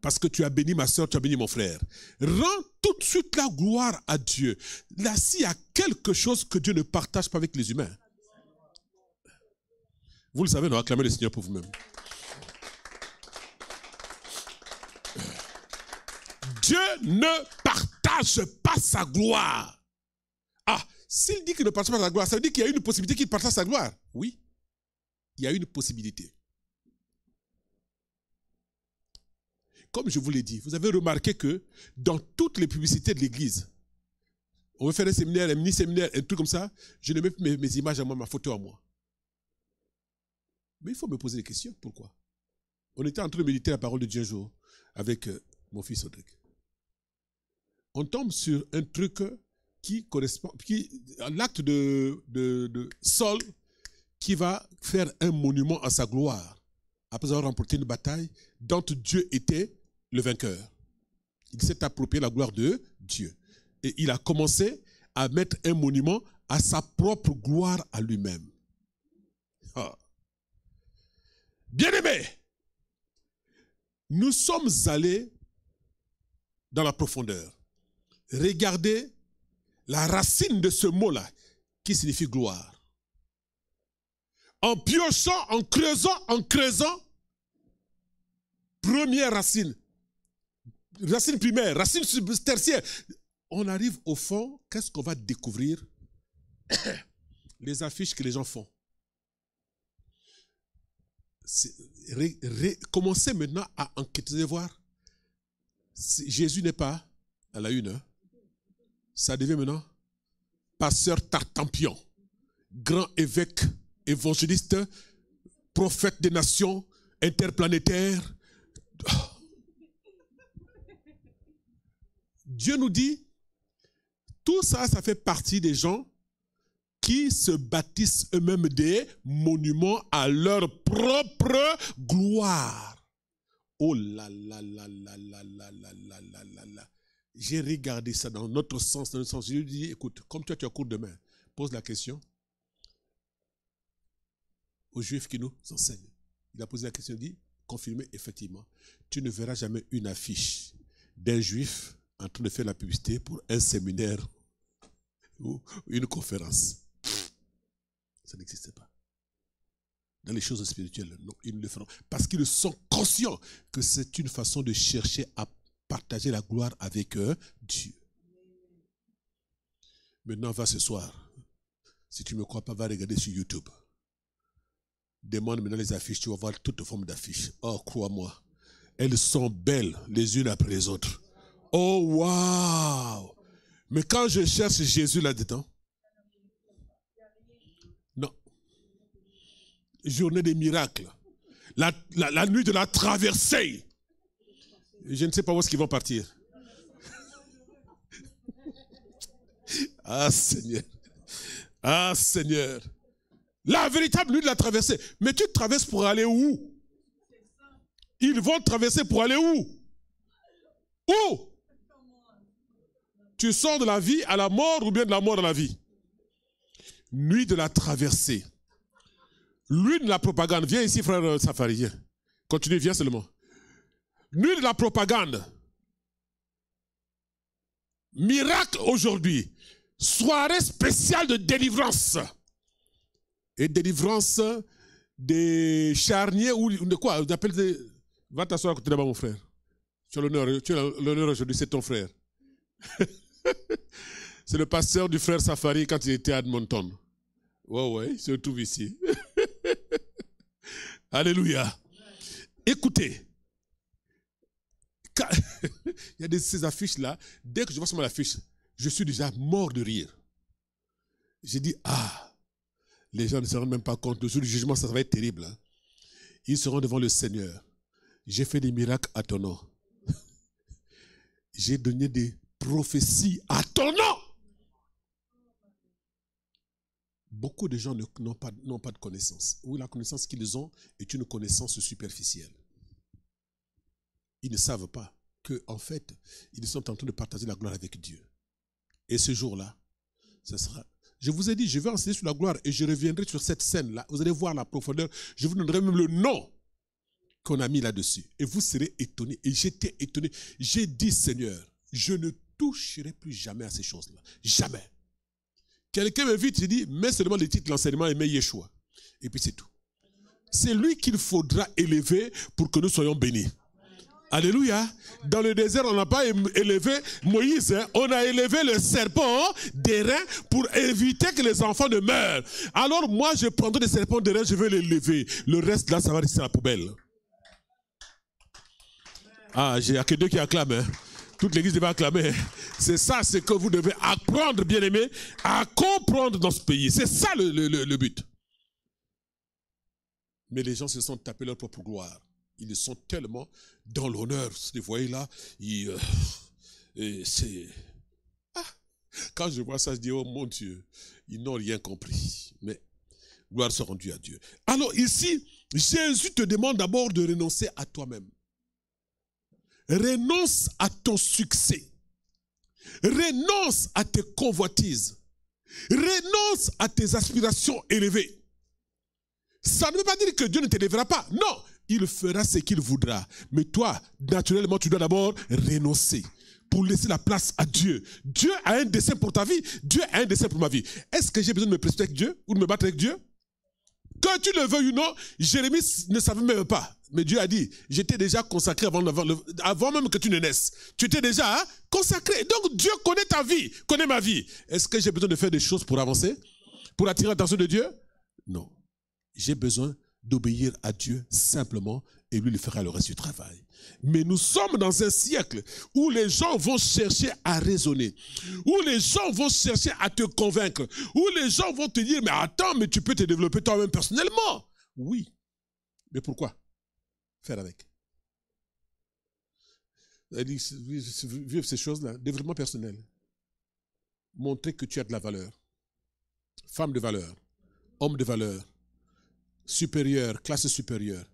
parce que tu as béni ma soeur, tu as béni mon frère. Rends tout de suite la gloire à Dieu. Là, s'il y a quelque chose que Dieu ne partage pas avec les humains, vous le savez, non, acclamez le Seigneur pour vous-même. Dieu ne partage pas sa gloire. Ah, s'il dit qu'il ne partage pas sa gloire, ça veut dire qu'il y a une possibilité qu'il partage sa gloire. Oui, il y a une possibilité. comme je vous l'ai dit, vous avez remarqué que dans toutes les publicités de l'Église, on veut faire un séminaire, un mini-séminaire, un truc comme ça, je ne mets plus mes, images à moi, ma photo à moi. Mais il faut me poser des questions. Pourquoi On était en train de méditer la parole de Dieu un jour avec euh, mon fils Audric. On tombe sur un truc qui correspond, qui, un de, de, de Saul qui va faire un monument à sa gloire après avoir remporté une bataille dont Dieu était le vainqueur. Il s'est approprié la gloire de Dieu. Et il a commencé à mettre un monument à sa propre gloire à lui-même. Ah. Bien-aimés, nous sommes allés dans la profondeur. Regardez la racine de ce mot-là, qui signifie gloire. En piochant, en creusant, en creusant, première racine, racine primaire, racine tertiaire. On arrive au fond, qu'est-ce qu'on va découvrir [coughs] Les affiches que les gens font. commencez maintenant à enquêter voir. Jésus n'est pas à la une. Hein. Ça devient maintenant pasteur Tartampion, grand évêque, évangéliste, prophète des nations, interplanétaire. Oh, Dieu nous dit, tout ça, ça fait partie des gens qui se bâtissent eux-mêmes des monuments à leur propre gloire. Oh là là là là là là là là là là là. J'ai regardé ça dans notre sens, dans notre sens. Je lui dit, écoute, comme toi tu as cours demain, pose la question aux Juifs qui nous enseignent. Il a posé la question, il dit, confirmé, effectivement, tu ne verras jamais une affiche d'un Juif en train de faire la publicité pour un séminaire ou une conférence. Ça n'existe pas. Dans les choses spirituelles, non, ils ne le feront. Parce qu'ils sont conscients que c'est une façon de chercher à partager la gloire avec Dieu. Maintenant, va ce soir. Si tu ne me crois pas, va regarder sur YouTube. Demande maintenant les affiches, tu vas voir toutes formes d'affiches. Oh, crois-moi, elles sont belles les unes après les autres. Oh, wow! Mais quand je cherche Jésus là-dedans, non. Journée des miracles. La, nuit de la traversée. Je ne sais pas où est-ce qu'ils vont partir. [laughs] ah Seigneur. Ah Seigneur. La véritable nuit de la traversée. Mais tu traverses pour aller où Ils vont traverser pour aller où Où tu sors de la vie à la mort ou bien de la mort à la vie Nuit de la traversée. Lune de la propagande. Viens ici, frère euh, Safari. Viens. Continue, viens seulement. Nuit de la propagande. Miracle aujourd'hui. Soirée spéciale de délivrance. Et délivrance des charniers ou de quoi Va t'asseoir à côté de moi, mon frère. Tu as l'honneur aujourd'hui, c'est ton frère. [laughs] [laughs] c'est le pasteur du frère Safari quand il était à Edmonton. Ouais, ouais, se trouve ici. [laughs] Alléluia. Écoutez. [laughs] Il y a ces affiches-là. Dès que je vois sur mon affiche, je suis déjà mort de rire. J'ai dit, ah, les gens ne se rendent même pas compte. Le jour du jugement, ça, va être terrible. Hein. Ils seront devant le Seigneur. J'ai fait des miracles à ton nom. J'ai donné des prophétie à ton nom. Beaucoup de gens n'ont pas, pas de connaissance. Oui, la connaissance qu'ils ont est une connaissance superficielle. Ils ne savent pas que, en fait, ils sont en train de partager la gloire avec Dieu. Et ce jour-là, ce sera. Je vous ai dit, je vais enseigner sur la gloire et je reviendrai sur cette scène-là. Vous allez voir la profondeur. Je vous donnerai même le nom qu'on a mis là-dessus. Et vous serez étonnés. Et j'étais étonné. J'ai dit, Seigneur, je ne toucherai plus jamais à ces choses-là. Jamais. Quelqu'un m'invite, il dit, mets seulement le titre de l'enseignement et mets Yeshua. Et puis c'est tout. C'est lui qu'il faudra élever pour que nous soyons bénis. Alléluia. Dans le désert, on n'a pas élevé Moïse, hein. on a élevé le serpent des reins pour éviter que les enfants ne meurent. Alors moi, je prendrai le serpent des reins, je vais l'élever. Le reste, là, ça va rester à la poubelle. Ah, j'ai n'y a que deux qui acclament. Hein? toute l'église devait acclamer. C'est ça ce que vous devez apprendre, bien aimé, à comprendre dans ce pays. C'est ça le, but. Mais les gens se sont tapés leur propre gloire. Ils sont tellement dans l'honneur. Vous voyez là, euh, c'est... Ah, quand je vois ça, je dis, oh mon Dieu, ils n'ont rien compris. Mais gloire soit rendue à Dieu. Alors ici, Jésus te demande d'abord de renoncer à toi-même renonce à ton succès. Renonce à tes convoitises. Renonce à tes aspirations élevées. Ça ne veut pas dire que Dieu ne te t'élèvera pas. Non, il fera ce qu'il voudra. Mais toi, naturellement, tu dois d'abord renoncer pour laisser la place à Dieu. Dieu a un dessein pour ta vie. Dieu a un dessein pour ma vie. Est-ce que j'ai besoin de me avec Dieu ou de me battre avec Dieu que tu le veux ou non, Jérémie ne savait même pas. Mais Dieu a dit, j'étais déjà consacré avant, même que tu ne naisses. Tu étais déjà hein, consacré. Donc Dieu connaît ta vie, connaît ma vie. Est-ce que j'ai besoin de faire des choses pour avancer Pour attirer l'attention de Dieu Non. J'ai besoin d'obéir à Dieu simplement et lui, il fera le reste du travail. Mais nous sommes dans un siècle où les gens vont chercher à raisonner, où les gens vont chercher à te convaincre, où les gens vont te dire, mais attends, mais tu peux te développer toi-même personnellement. Oui. Mais pourquoi Faire avec. Vivre ces choses-là, développement personnel. Montrer que tu as de la valeur. Femme de valeur, homme de valeur, supérieur, classe supérieure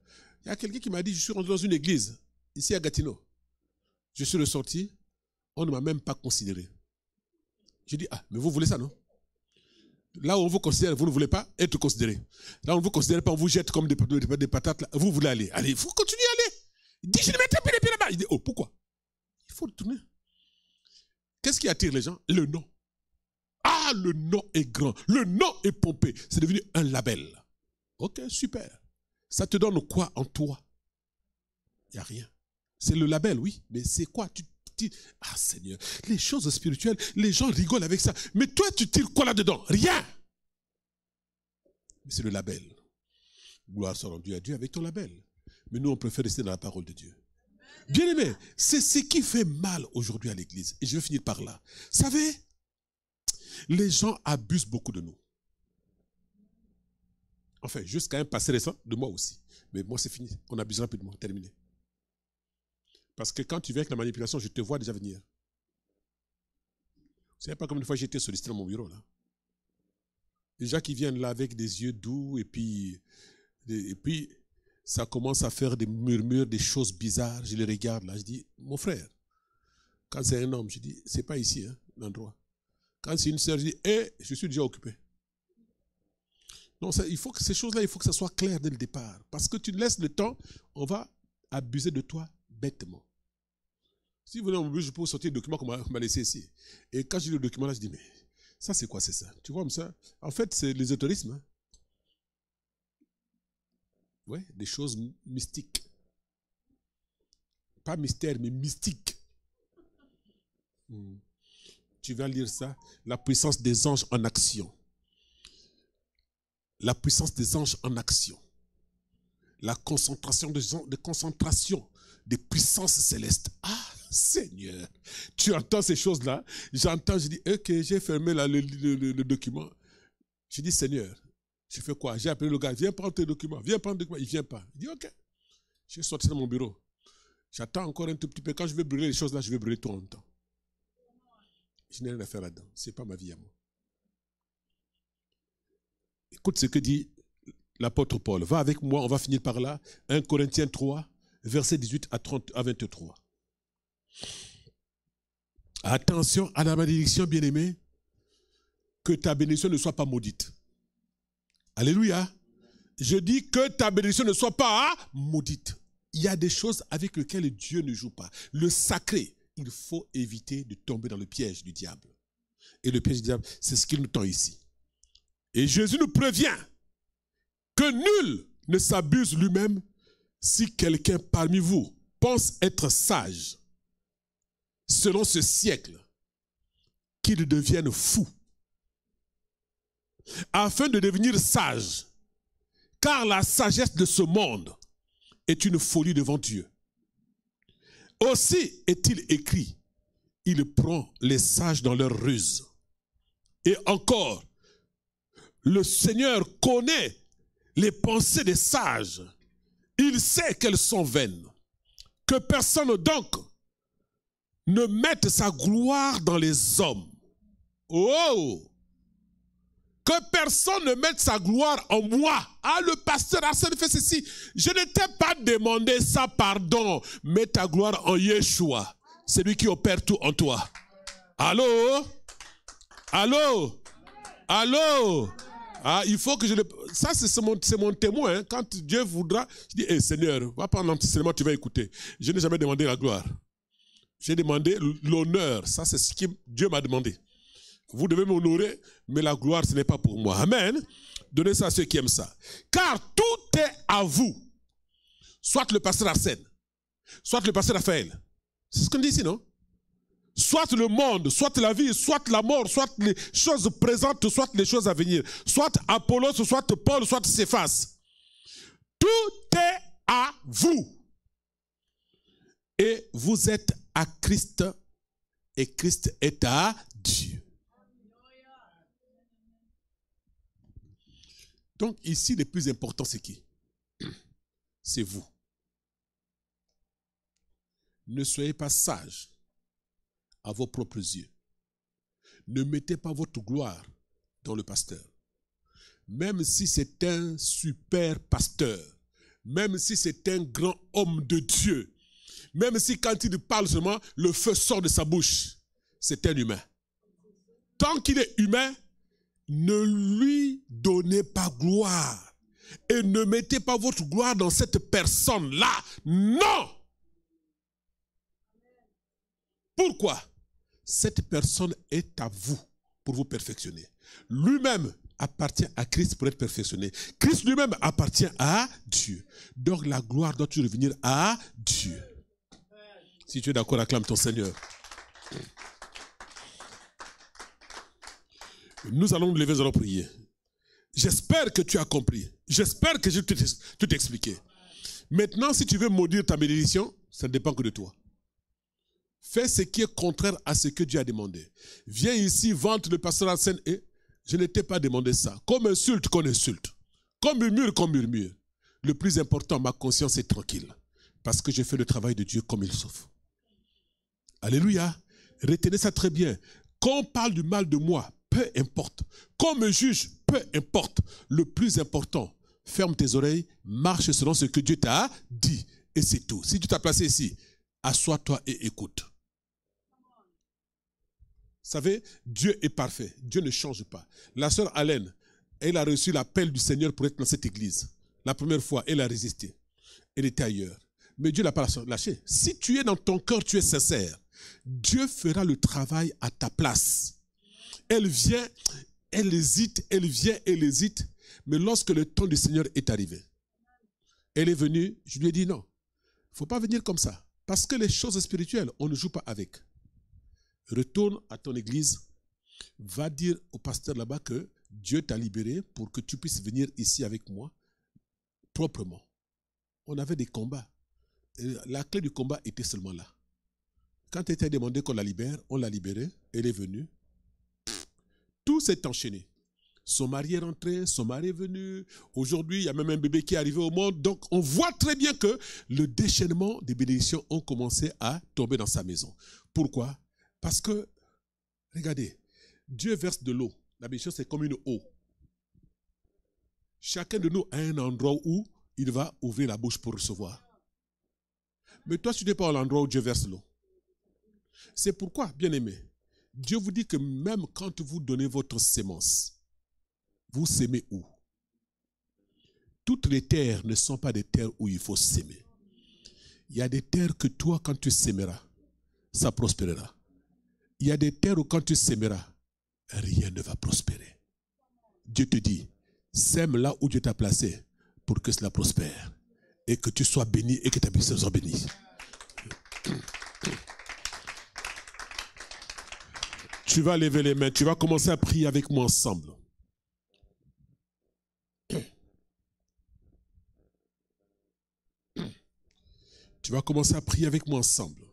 il y a quelqu'un qui m'a dit, je suis rentré dans une église, ici à Gatineau. Je suis ressorti, on ne m'a même pas considéré. J'ai dit, ah, mais vous voulez ça, non Là où on vous considère, vous ne voulez pas être considéré. Là où on ne vous considère pas, on vous jette comme des, patates. Vous voulez aller. Allez, vous faut continuer à aller. Il dit, je ne mettrai plus les pieds là-bas. Il dit, oh, pourquoi Il faut retourner. Qu'est-ce qui attire les gens Le nom. Ah, le nom est grand. Le nom est pompé. C'est devenu un label. Ok, super. Ça te donne quoi en toi Il n'y a rien. C'est le label, oui, mais c'est quoi tu, Ah Seigneur, les choses spirituelles, les gens rigolent avec ça. Mais toi, tu tires quoi là-dedans Rien c'est le label. Gloire soit rendue à Dieu avec ton label. Mais nous, on préfère rester dans la parole de Dieu. Bien aimé, c'est ce qui fait mal aujourd'hui à l'Église. Et je vais finir par là. Vous savez, les gens abusent beaucoup de nous enfin jusqu'à un passé récent, de moi aussi. Mais moi, c'est fini. On de moi. Terminé. Parce que quand tu viens avec la manipulation, je te vois déjà venir. Vous savez pas combien de fois j'ai été sollicité dans mon bureau, là. Des gens qui viennent là avec des yeux doux et puis, et puis ça commence à faire des murmures, des choses bizarres. Je les regarde là, je dis, mon frère, quand c'est un homme, je dis, c'est pas ici, hein, l'endroit. Quand c'est une sœur, je dis, hé, eh, je suis déjà occupé. Non, il faut que ces choses-là, il faut que ça soit clair dès le départ. Parce que tu laisses le temps, on va abuser de toi bêtement. Si vous voulez, je peux sortir le document qu'on m'a laissé ici. Et quand j'ai lis le document là, je dis, mais ça, c'est quoi, c'est ça Tu vois, comme ça En fait, c'est les autorismes. Hein. Oui, des choses mystiques. Pas mystère, mais mystique. Hmm. Tu vas lire ça, la puissance des anges en action la puissance des anges en action, la concentration des de concentration des puissances célestes. Ah, Seigneur, tu entends ces choses-là. J'entends, je dis, ok, j'ai fermé le, document. Je dis, Seigneur, je fais quoi J'ai appelé le gars, viens prendre tes documents, viens prendre tes documents. Il vient pas. Il dit, ok. Je vais sortir de mon bureau. J'attends encore un tout petit peu. Quand je vais brûler les choses là, je vais brûler tout en temps. Je n'ai rien à faire là-dedans. Ce n'est pas ma vie à moi. Écoute ce que dit l'apôtre Paul. Va avec moi, on va finir par là. 1 Corinthiens 3, versets 18 à, 23. Attention à la malédiction, bien-aimé, que ta bénédiction ne soit pas maudite. Alléluia. Je dis que ta bénédiction ne soit pas maudite. Il y a des choses avec lesquelles Dieu ne joue pas. Le sacré, il faut éviter de tomber dans le piège du diable. Et le piège du diable, c'est ce qu'il nous tend ici. Et Jésus nous prévient que nul ne s'abuse lui-même si quelqu'un parmi vous pense être sage selon ce siècle, qu'il devienne fou, afin de devenir sage, car la sagesse de ce monde est une folie devant Dieu. Aussi est-il écrit, il prend les sages dans leur ruse. Et encore, le Seigneur connaît les pensées des sages. Il sait qu'elles sont vaines. Que personne donc ne mette sa gloire dans les hommes. Oh! Que personne ne mette sa gloire en moi. Ah, le pasteur Arsène fait ceci. Je ne t'ai pas demandé ça, pardon. Mets ta gloire en Yeshua. C'est lui qui opère tout en toi. Allô? Allô? Allô? Ah, il faut que je le. Ça, c'est mon, témoin. Hein. Quand Dieu voudra, je dis eh, Seigneur, va petit seulement tu vas écouter. Je n'ai jamais demandé la gloire. J'ai demandé l'honneur. Ça, c'est ce que Dieu m'a demandé. Vous devez m'honorer, mais la gloire, ce n'est pas pour moi. Amen. Donnez ça à ceux qui aiment ça. Car tout est à vous. Soit le pasteur Arsène, soit le pasteur Raphaël. C'est ce qu'on dit ici, non soit le monde, soit la vie, soit la mort, soit les choses présentes, soit les choses à venir, soit Apollos, soit Paul, soit Céphas. Tout est à vous. Et vous êtes à Christ et Christ est à Dieu. Donc ici, le plus important, c'est qui C'est vous. Ne soyez pas sages à vos propres yeux. Ne mettez pas votre gloire dans le pasteur. Même si c'est un super pasteur, même si c'est un grand homme de Dieu, même si quand il parle seulement, le feu sort de sa bouche, c'est un humain. Tant qu'il est humain, ne lui donnez pas gloire et ne mettez pas votre gloire dans cette personne-là. Non Pourquoi cette personne est à vous pour vous perfectionner. Lui-même appartient à Christ pour être perfectionné. Christ lui-même appartient à Dieu. Donc la gloire doit toujours revenir à Dieu. Si tu es d'accord, acclame ton Seigneur. Nous allons nous lever, nous allons prier. J'espère que tu as compris. J'espère que je t'ai tout expliqué. Maintenant, si tu veux maudire ta bénédiction, ça ne dépend que de toi. Fais ce qui est contraire à ce que Dieu a demandé. Viens ici, vente le pasteur à scène et je ne t'ai pas demandé ça. Comme insulte qu'on insulte. Comme murmure qu'on murmure. Le plus important, ma conscience est tranquille. Parce que j'ai fait le travail de Dieu comme il souffre. Alléluia. Retenez ça très bien. Qu'on parle du mal de moi, peu importe. Qu'on me juge, peu importe. Le plus important, ferme tes oreilles, marche selon ce que Dieu t'a dit. Et c'est tout. Si tu t'as placé ici, assois-toi et écoute savez, Dieu est parfait. Dieu ne change pas. La sœur Allen, elle a reçu l'appel du Seigneur pour être dans cette église. La première fois, elle a résisté. Elle était ailleurs. Mais Dieu l'a pas lâché. Si tu es dans ton cœur, tu es sincère. Dieu fera le travail à ta place. Elle vient, elle hésite, elle vient, elle hésite. Mais lorsque le temps du Seigneur est arrivé, elle est venue, je lui ai dit non, il ne faut pas venir comme ça. Parce que les choses spirituelles, on ne joue pas avec retourne à ton église, va dire au pasteur là-bas que Dieu t'a libéré pour que tu puisses venir ici avec moi proprement. On avait des combats. la clé du combat était seulement là. Quand il était demandé qu'on la libère, on l'a libérée, elle est venue. Tout s'est enchaîné. Son mari est rentré, son mari est venu. Aujourd'hui, il y a même un bébé qui est arrivé au monde. Donc, on voit très bien que le déchaînement des bénédictions ont commencé à tomber dans sa maison. Pourquoi parce que, regardez, Dieu verse de l'eau. La bénédiction, c'est comme une eau. Chacun de nous a un endroit où il va ouvrir la bouche pour recevoir. Mais toi, tu n'es pas à l'endroit où Dieu verse l'eau. C'est pourquoi, bien-aimé, Dieu vous dit que même quand vous donnez votre sémence, vous sèmez où Toutes les terres ne sont pas des terres où il faut s'aimer. Il y a des terres que toi, quand tu s'aimeras, ça prospérera il y a des terres où quand tu sèmeras, rien ne va prospérer. Dieu te dit, sème là où Dieu t'a placé pour que cela prospère et que tu sois béni et que ta puissance soit bénie. Tu vas lever les mains, tu vas commencer à prier avec moi ensemble. Tu vas commencer à prier avec moi ensemble.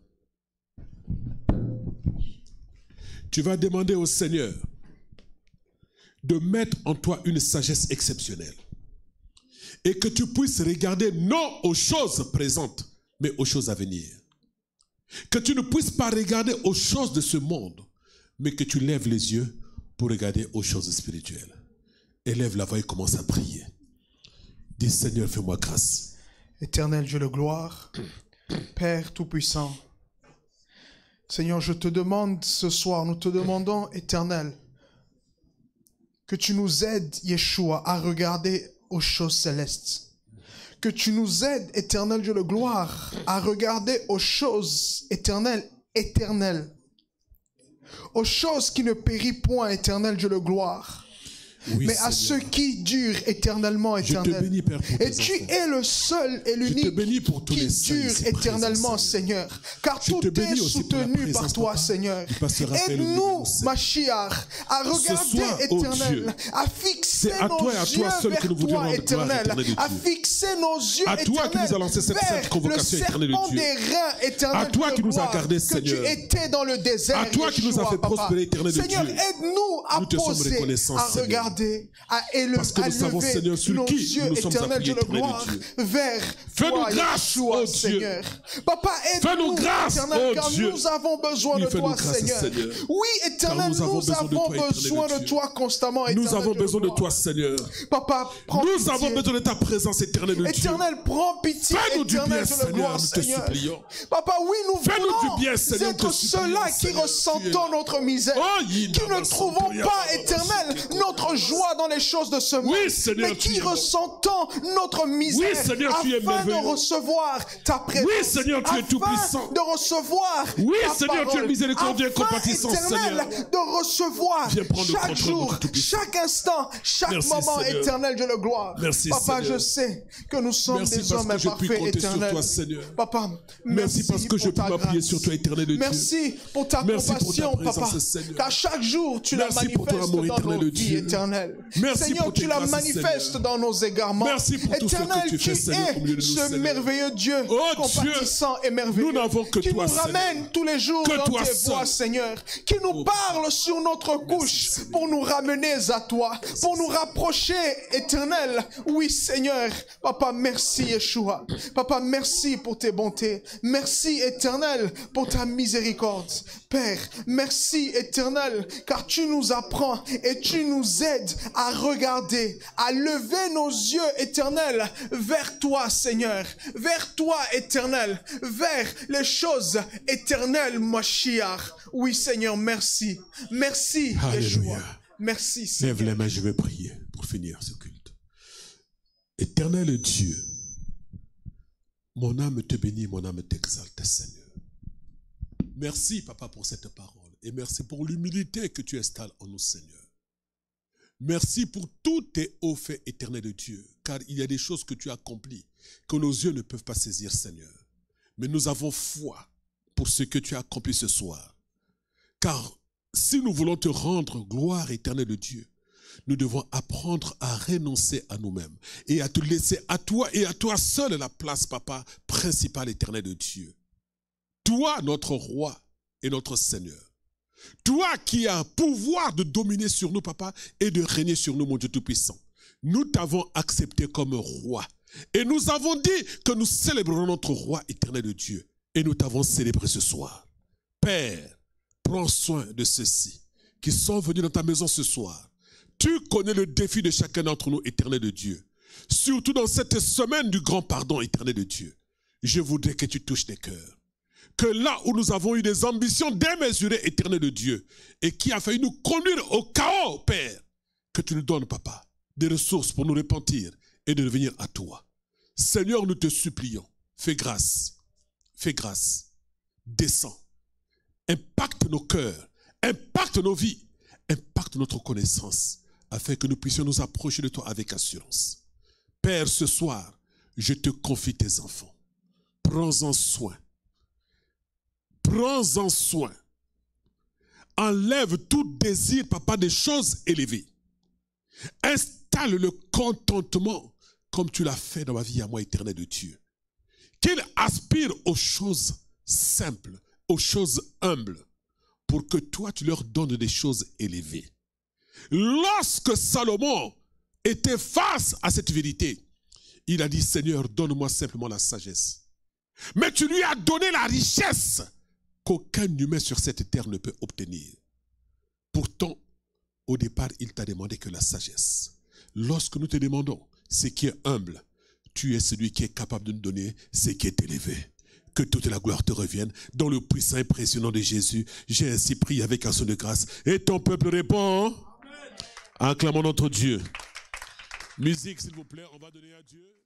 tu vas demander au Seigneur de mettre en toi une sagesse exceptionnelle et que tu puisses regarder non aux choses présentes, mais aux choses à venir. Que tu ne puisses pas regarder aux choses de ce monde, mais que tu lèves les yeux pour regarder aux choses spirituelles. Élève la voix et commence à prier. Dis Seigneur, fais-moi grâce. Éternel Dieu de gloire, Père Tout-Puissant, Seigneur, je te demande ce soir, nous te demandons, éternel, que tu nous aides, Yeshua, à regarder aux choses célestes. Que tu nous aides, éternel Dieu de gloire, à regarder aux choses éternelles, éternelles. Aux choses qui ne périssent point, éternel Dieu de gloire oui, mais à ceux qui durent éternellement, éternel. Je te bénis, Père, pour et tu enfants. es le seul et l'unique qui dure éternellement, Seigneur. Car tout est soutenu par toi, papa, Seigneur. Aide-nous, Machiar, à regarder soir, éternel, oh à fixer à nos toi et à yeux toi vers que nous toi, éternel, éternel à fixer nos yeux à toi qui nous a lancé cette cette convocation éternelle de Dieu. Reins, éternel, à toi qui nous a gardés, Seigneur. Que tu étais dans le désert. À toi qui nous a fait prospérer, éternel de Dieu. Seigneur, aide-nous à poser, à regarder à élever, Parce que nous savons, Seigneur, sur qui yeux, nous sommes de gloire vers Fais-nous grâce, oh Seigneur. Papa, aide-nous, éternel, oh car nous avons besoin de toi, Seigneur. Oui, éternel, nous avons besoin de toi constamment, éternel, Nous avons besoin de toi, Seigneur. Papa, prends Nous avons besoin de ta présence, éternel de Dieu. Éternel, prends pitié, éternel nous gloire, Seigneur. Papa, oui, nous voulons être ceux-là qui ressentons notre misère, oh, qui ne trouvons pas, oh, éternel, notre joie joie dans les choses de ce monde, oui, Seigneur, mais qui ressentant notre misère oui, Seigneur, afin de recevoir ta présence, oui, Seigneur, tu es tout puissant. de recevoir oui, ta Seigneur, parole, tu es miséricordieux et compatissant, Seigneur. de recevoir chaque jour, chaque instant, chaque Merci, moment Seigneur. éternel de la gloire. Merci, Papa, Seigneur. je sais que nous sommes Merci des hommes imparfaits éternels. Toi, Seigneur. Papa, merci, merci parce que je peux m'appuyer sur toi, éternel de Dieu. merci pour ta compassion, pour ta Papa. Car chaque jour, tu la manifestes pour ton amour éternel Seigneur, tu la manifestes dans nos égarements. éternel, tu, es ce merveilleux Dieu, oh compatissant et merveilleux, qui nous ramène tous les jours dans tes voies, Seigneur, qui nous oh, parle sur notre couche pour nous ramener à toi, pour nous rapprocher, éternel. Oui, Seigneur, Papa, merci, Yeshua. Papa, merci pour tes bontés. Merci, éternel, pour ta miséricorde. Père, merci, éternel, car tu nous apprends et tu nous aides à regarder, à lever nos yeux éternels vers toi, Seigneur, vers toi, éternel, vers les choses éternelles, Mashiach. Oui, Seigneur, merci. Merci, Merci, Seigneur. je vais prier pour finir ce culte. Éternel Dieu, mon âme te bénit, mon âme t'exalte, Seigneur. Merci, Papa, pour cette parole. Et merci pour l'humilité que tu installes en nous, Seigneur. Merci pour tous tes hauts faits éternels de Dieu, car il y a des choses que tu as accomplies que nos yeux ne peuvent pas saisir, Seigneur. Mais nous avons foi pour ce que tu as accompli ce soir. Car si nous voulons te rendre gloire éternelle de Dieu, nous devons apprendre à renoncer à nous-mêmes et à te laisser à toi et à toi seul la place, papa, principale éternelle de Dieu. Toi, notre roi et notre Seigneur. Toi qui as pouvoir de dominer sur nous, papa, et de régner sur nous, mon Dieu Tout-Puissant. Nous t'avons accepté comme roi. Et nous avons dit que nous célébrerons notre roi éternel de Dieu. Et nous t'avons célébré ce soir. Père, prends soin de ceux-ci qui sont venus dans ta maison ce soir. Tu connais le défi de chacun d'entre nous, éternel de Dieu. Surtout dans cette semaine du grand pardon, éternel de Dieu. Je voudrais que tu touches tes cœurs que là où nous avons eu des ambitions démesurées éternelles de Dieu et qui a failli nous conduire au chaos, Père, que tu nous donnes, Papa, des ressources pour nous repentir et de revenir à toi. Seigneur, nous te supplions, fais grâce, fais grâce, descends, impacte nos cœurs, impacte nos vies, impacte notre connaissance, afin que nous puissions nous approcher de toi avec assurance. Père, ce soir, je te confie tes enfants. Prends-en soin Prends-en soin. Enlève tout désir, papa, des choses élevées. Installe le contentement comme tu l'as fait dans ma vie à moi éternel de Dieu. Qu'il aspire aux choses simples, aux choses humbles, pour que toi tu leur donnes des choses élevées. Lorsque Salomon était face à cette vérité, il a dit, Seigneur, donne-moi simplement la sagesse. Mais tu lui as donné la richesse qu'aucun humain sur cette terre ne peut obtenir. Pourtant, au départ, il t'a demandé que la sagesse. Lorsque nous te demandons ce qui est humble, tu es celui qui est capable de nous donner ce qui est élevé. Que toute la gloire te revienne. Dans le puissant et de Jésus, j'ai ainsi pris avec un son de grâce. Et ton peuple répond. clamant notre Dieu. Musique, s'il vous plaît, on va donner à Dieu.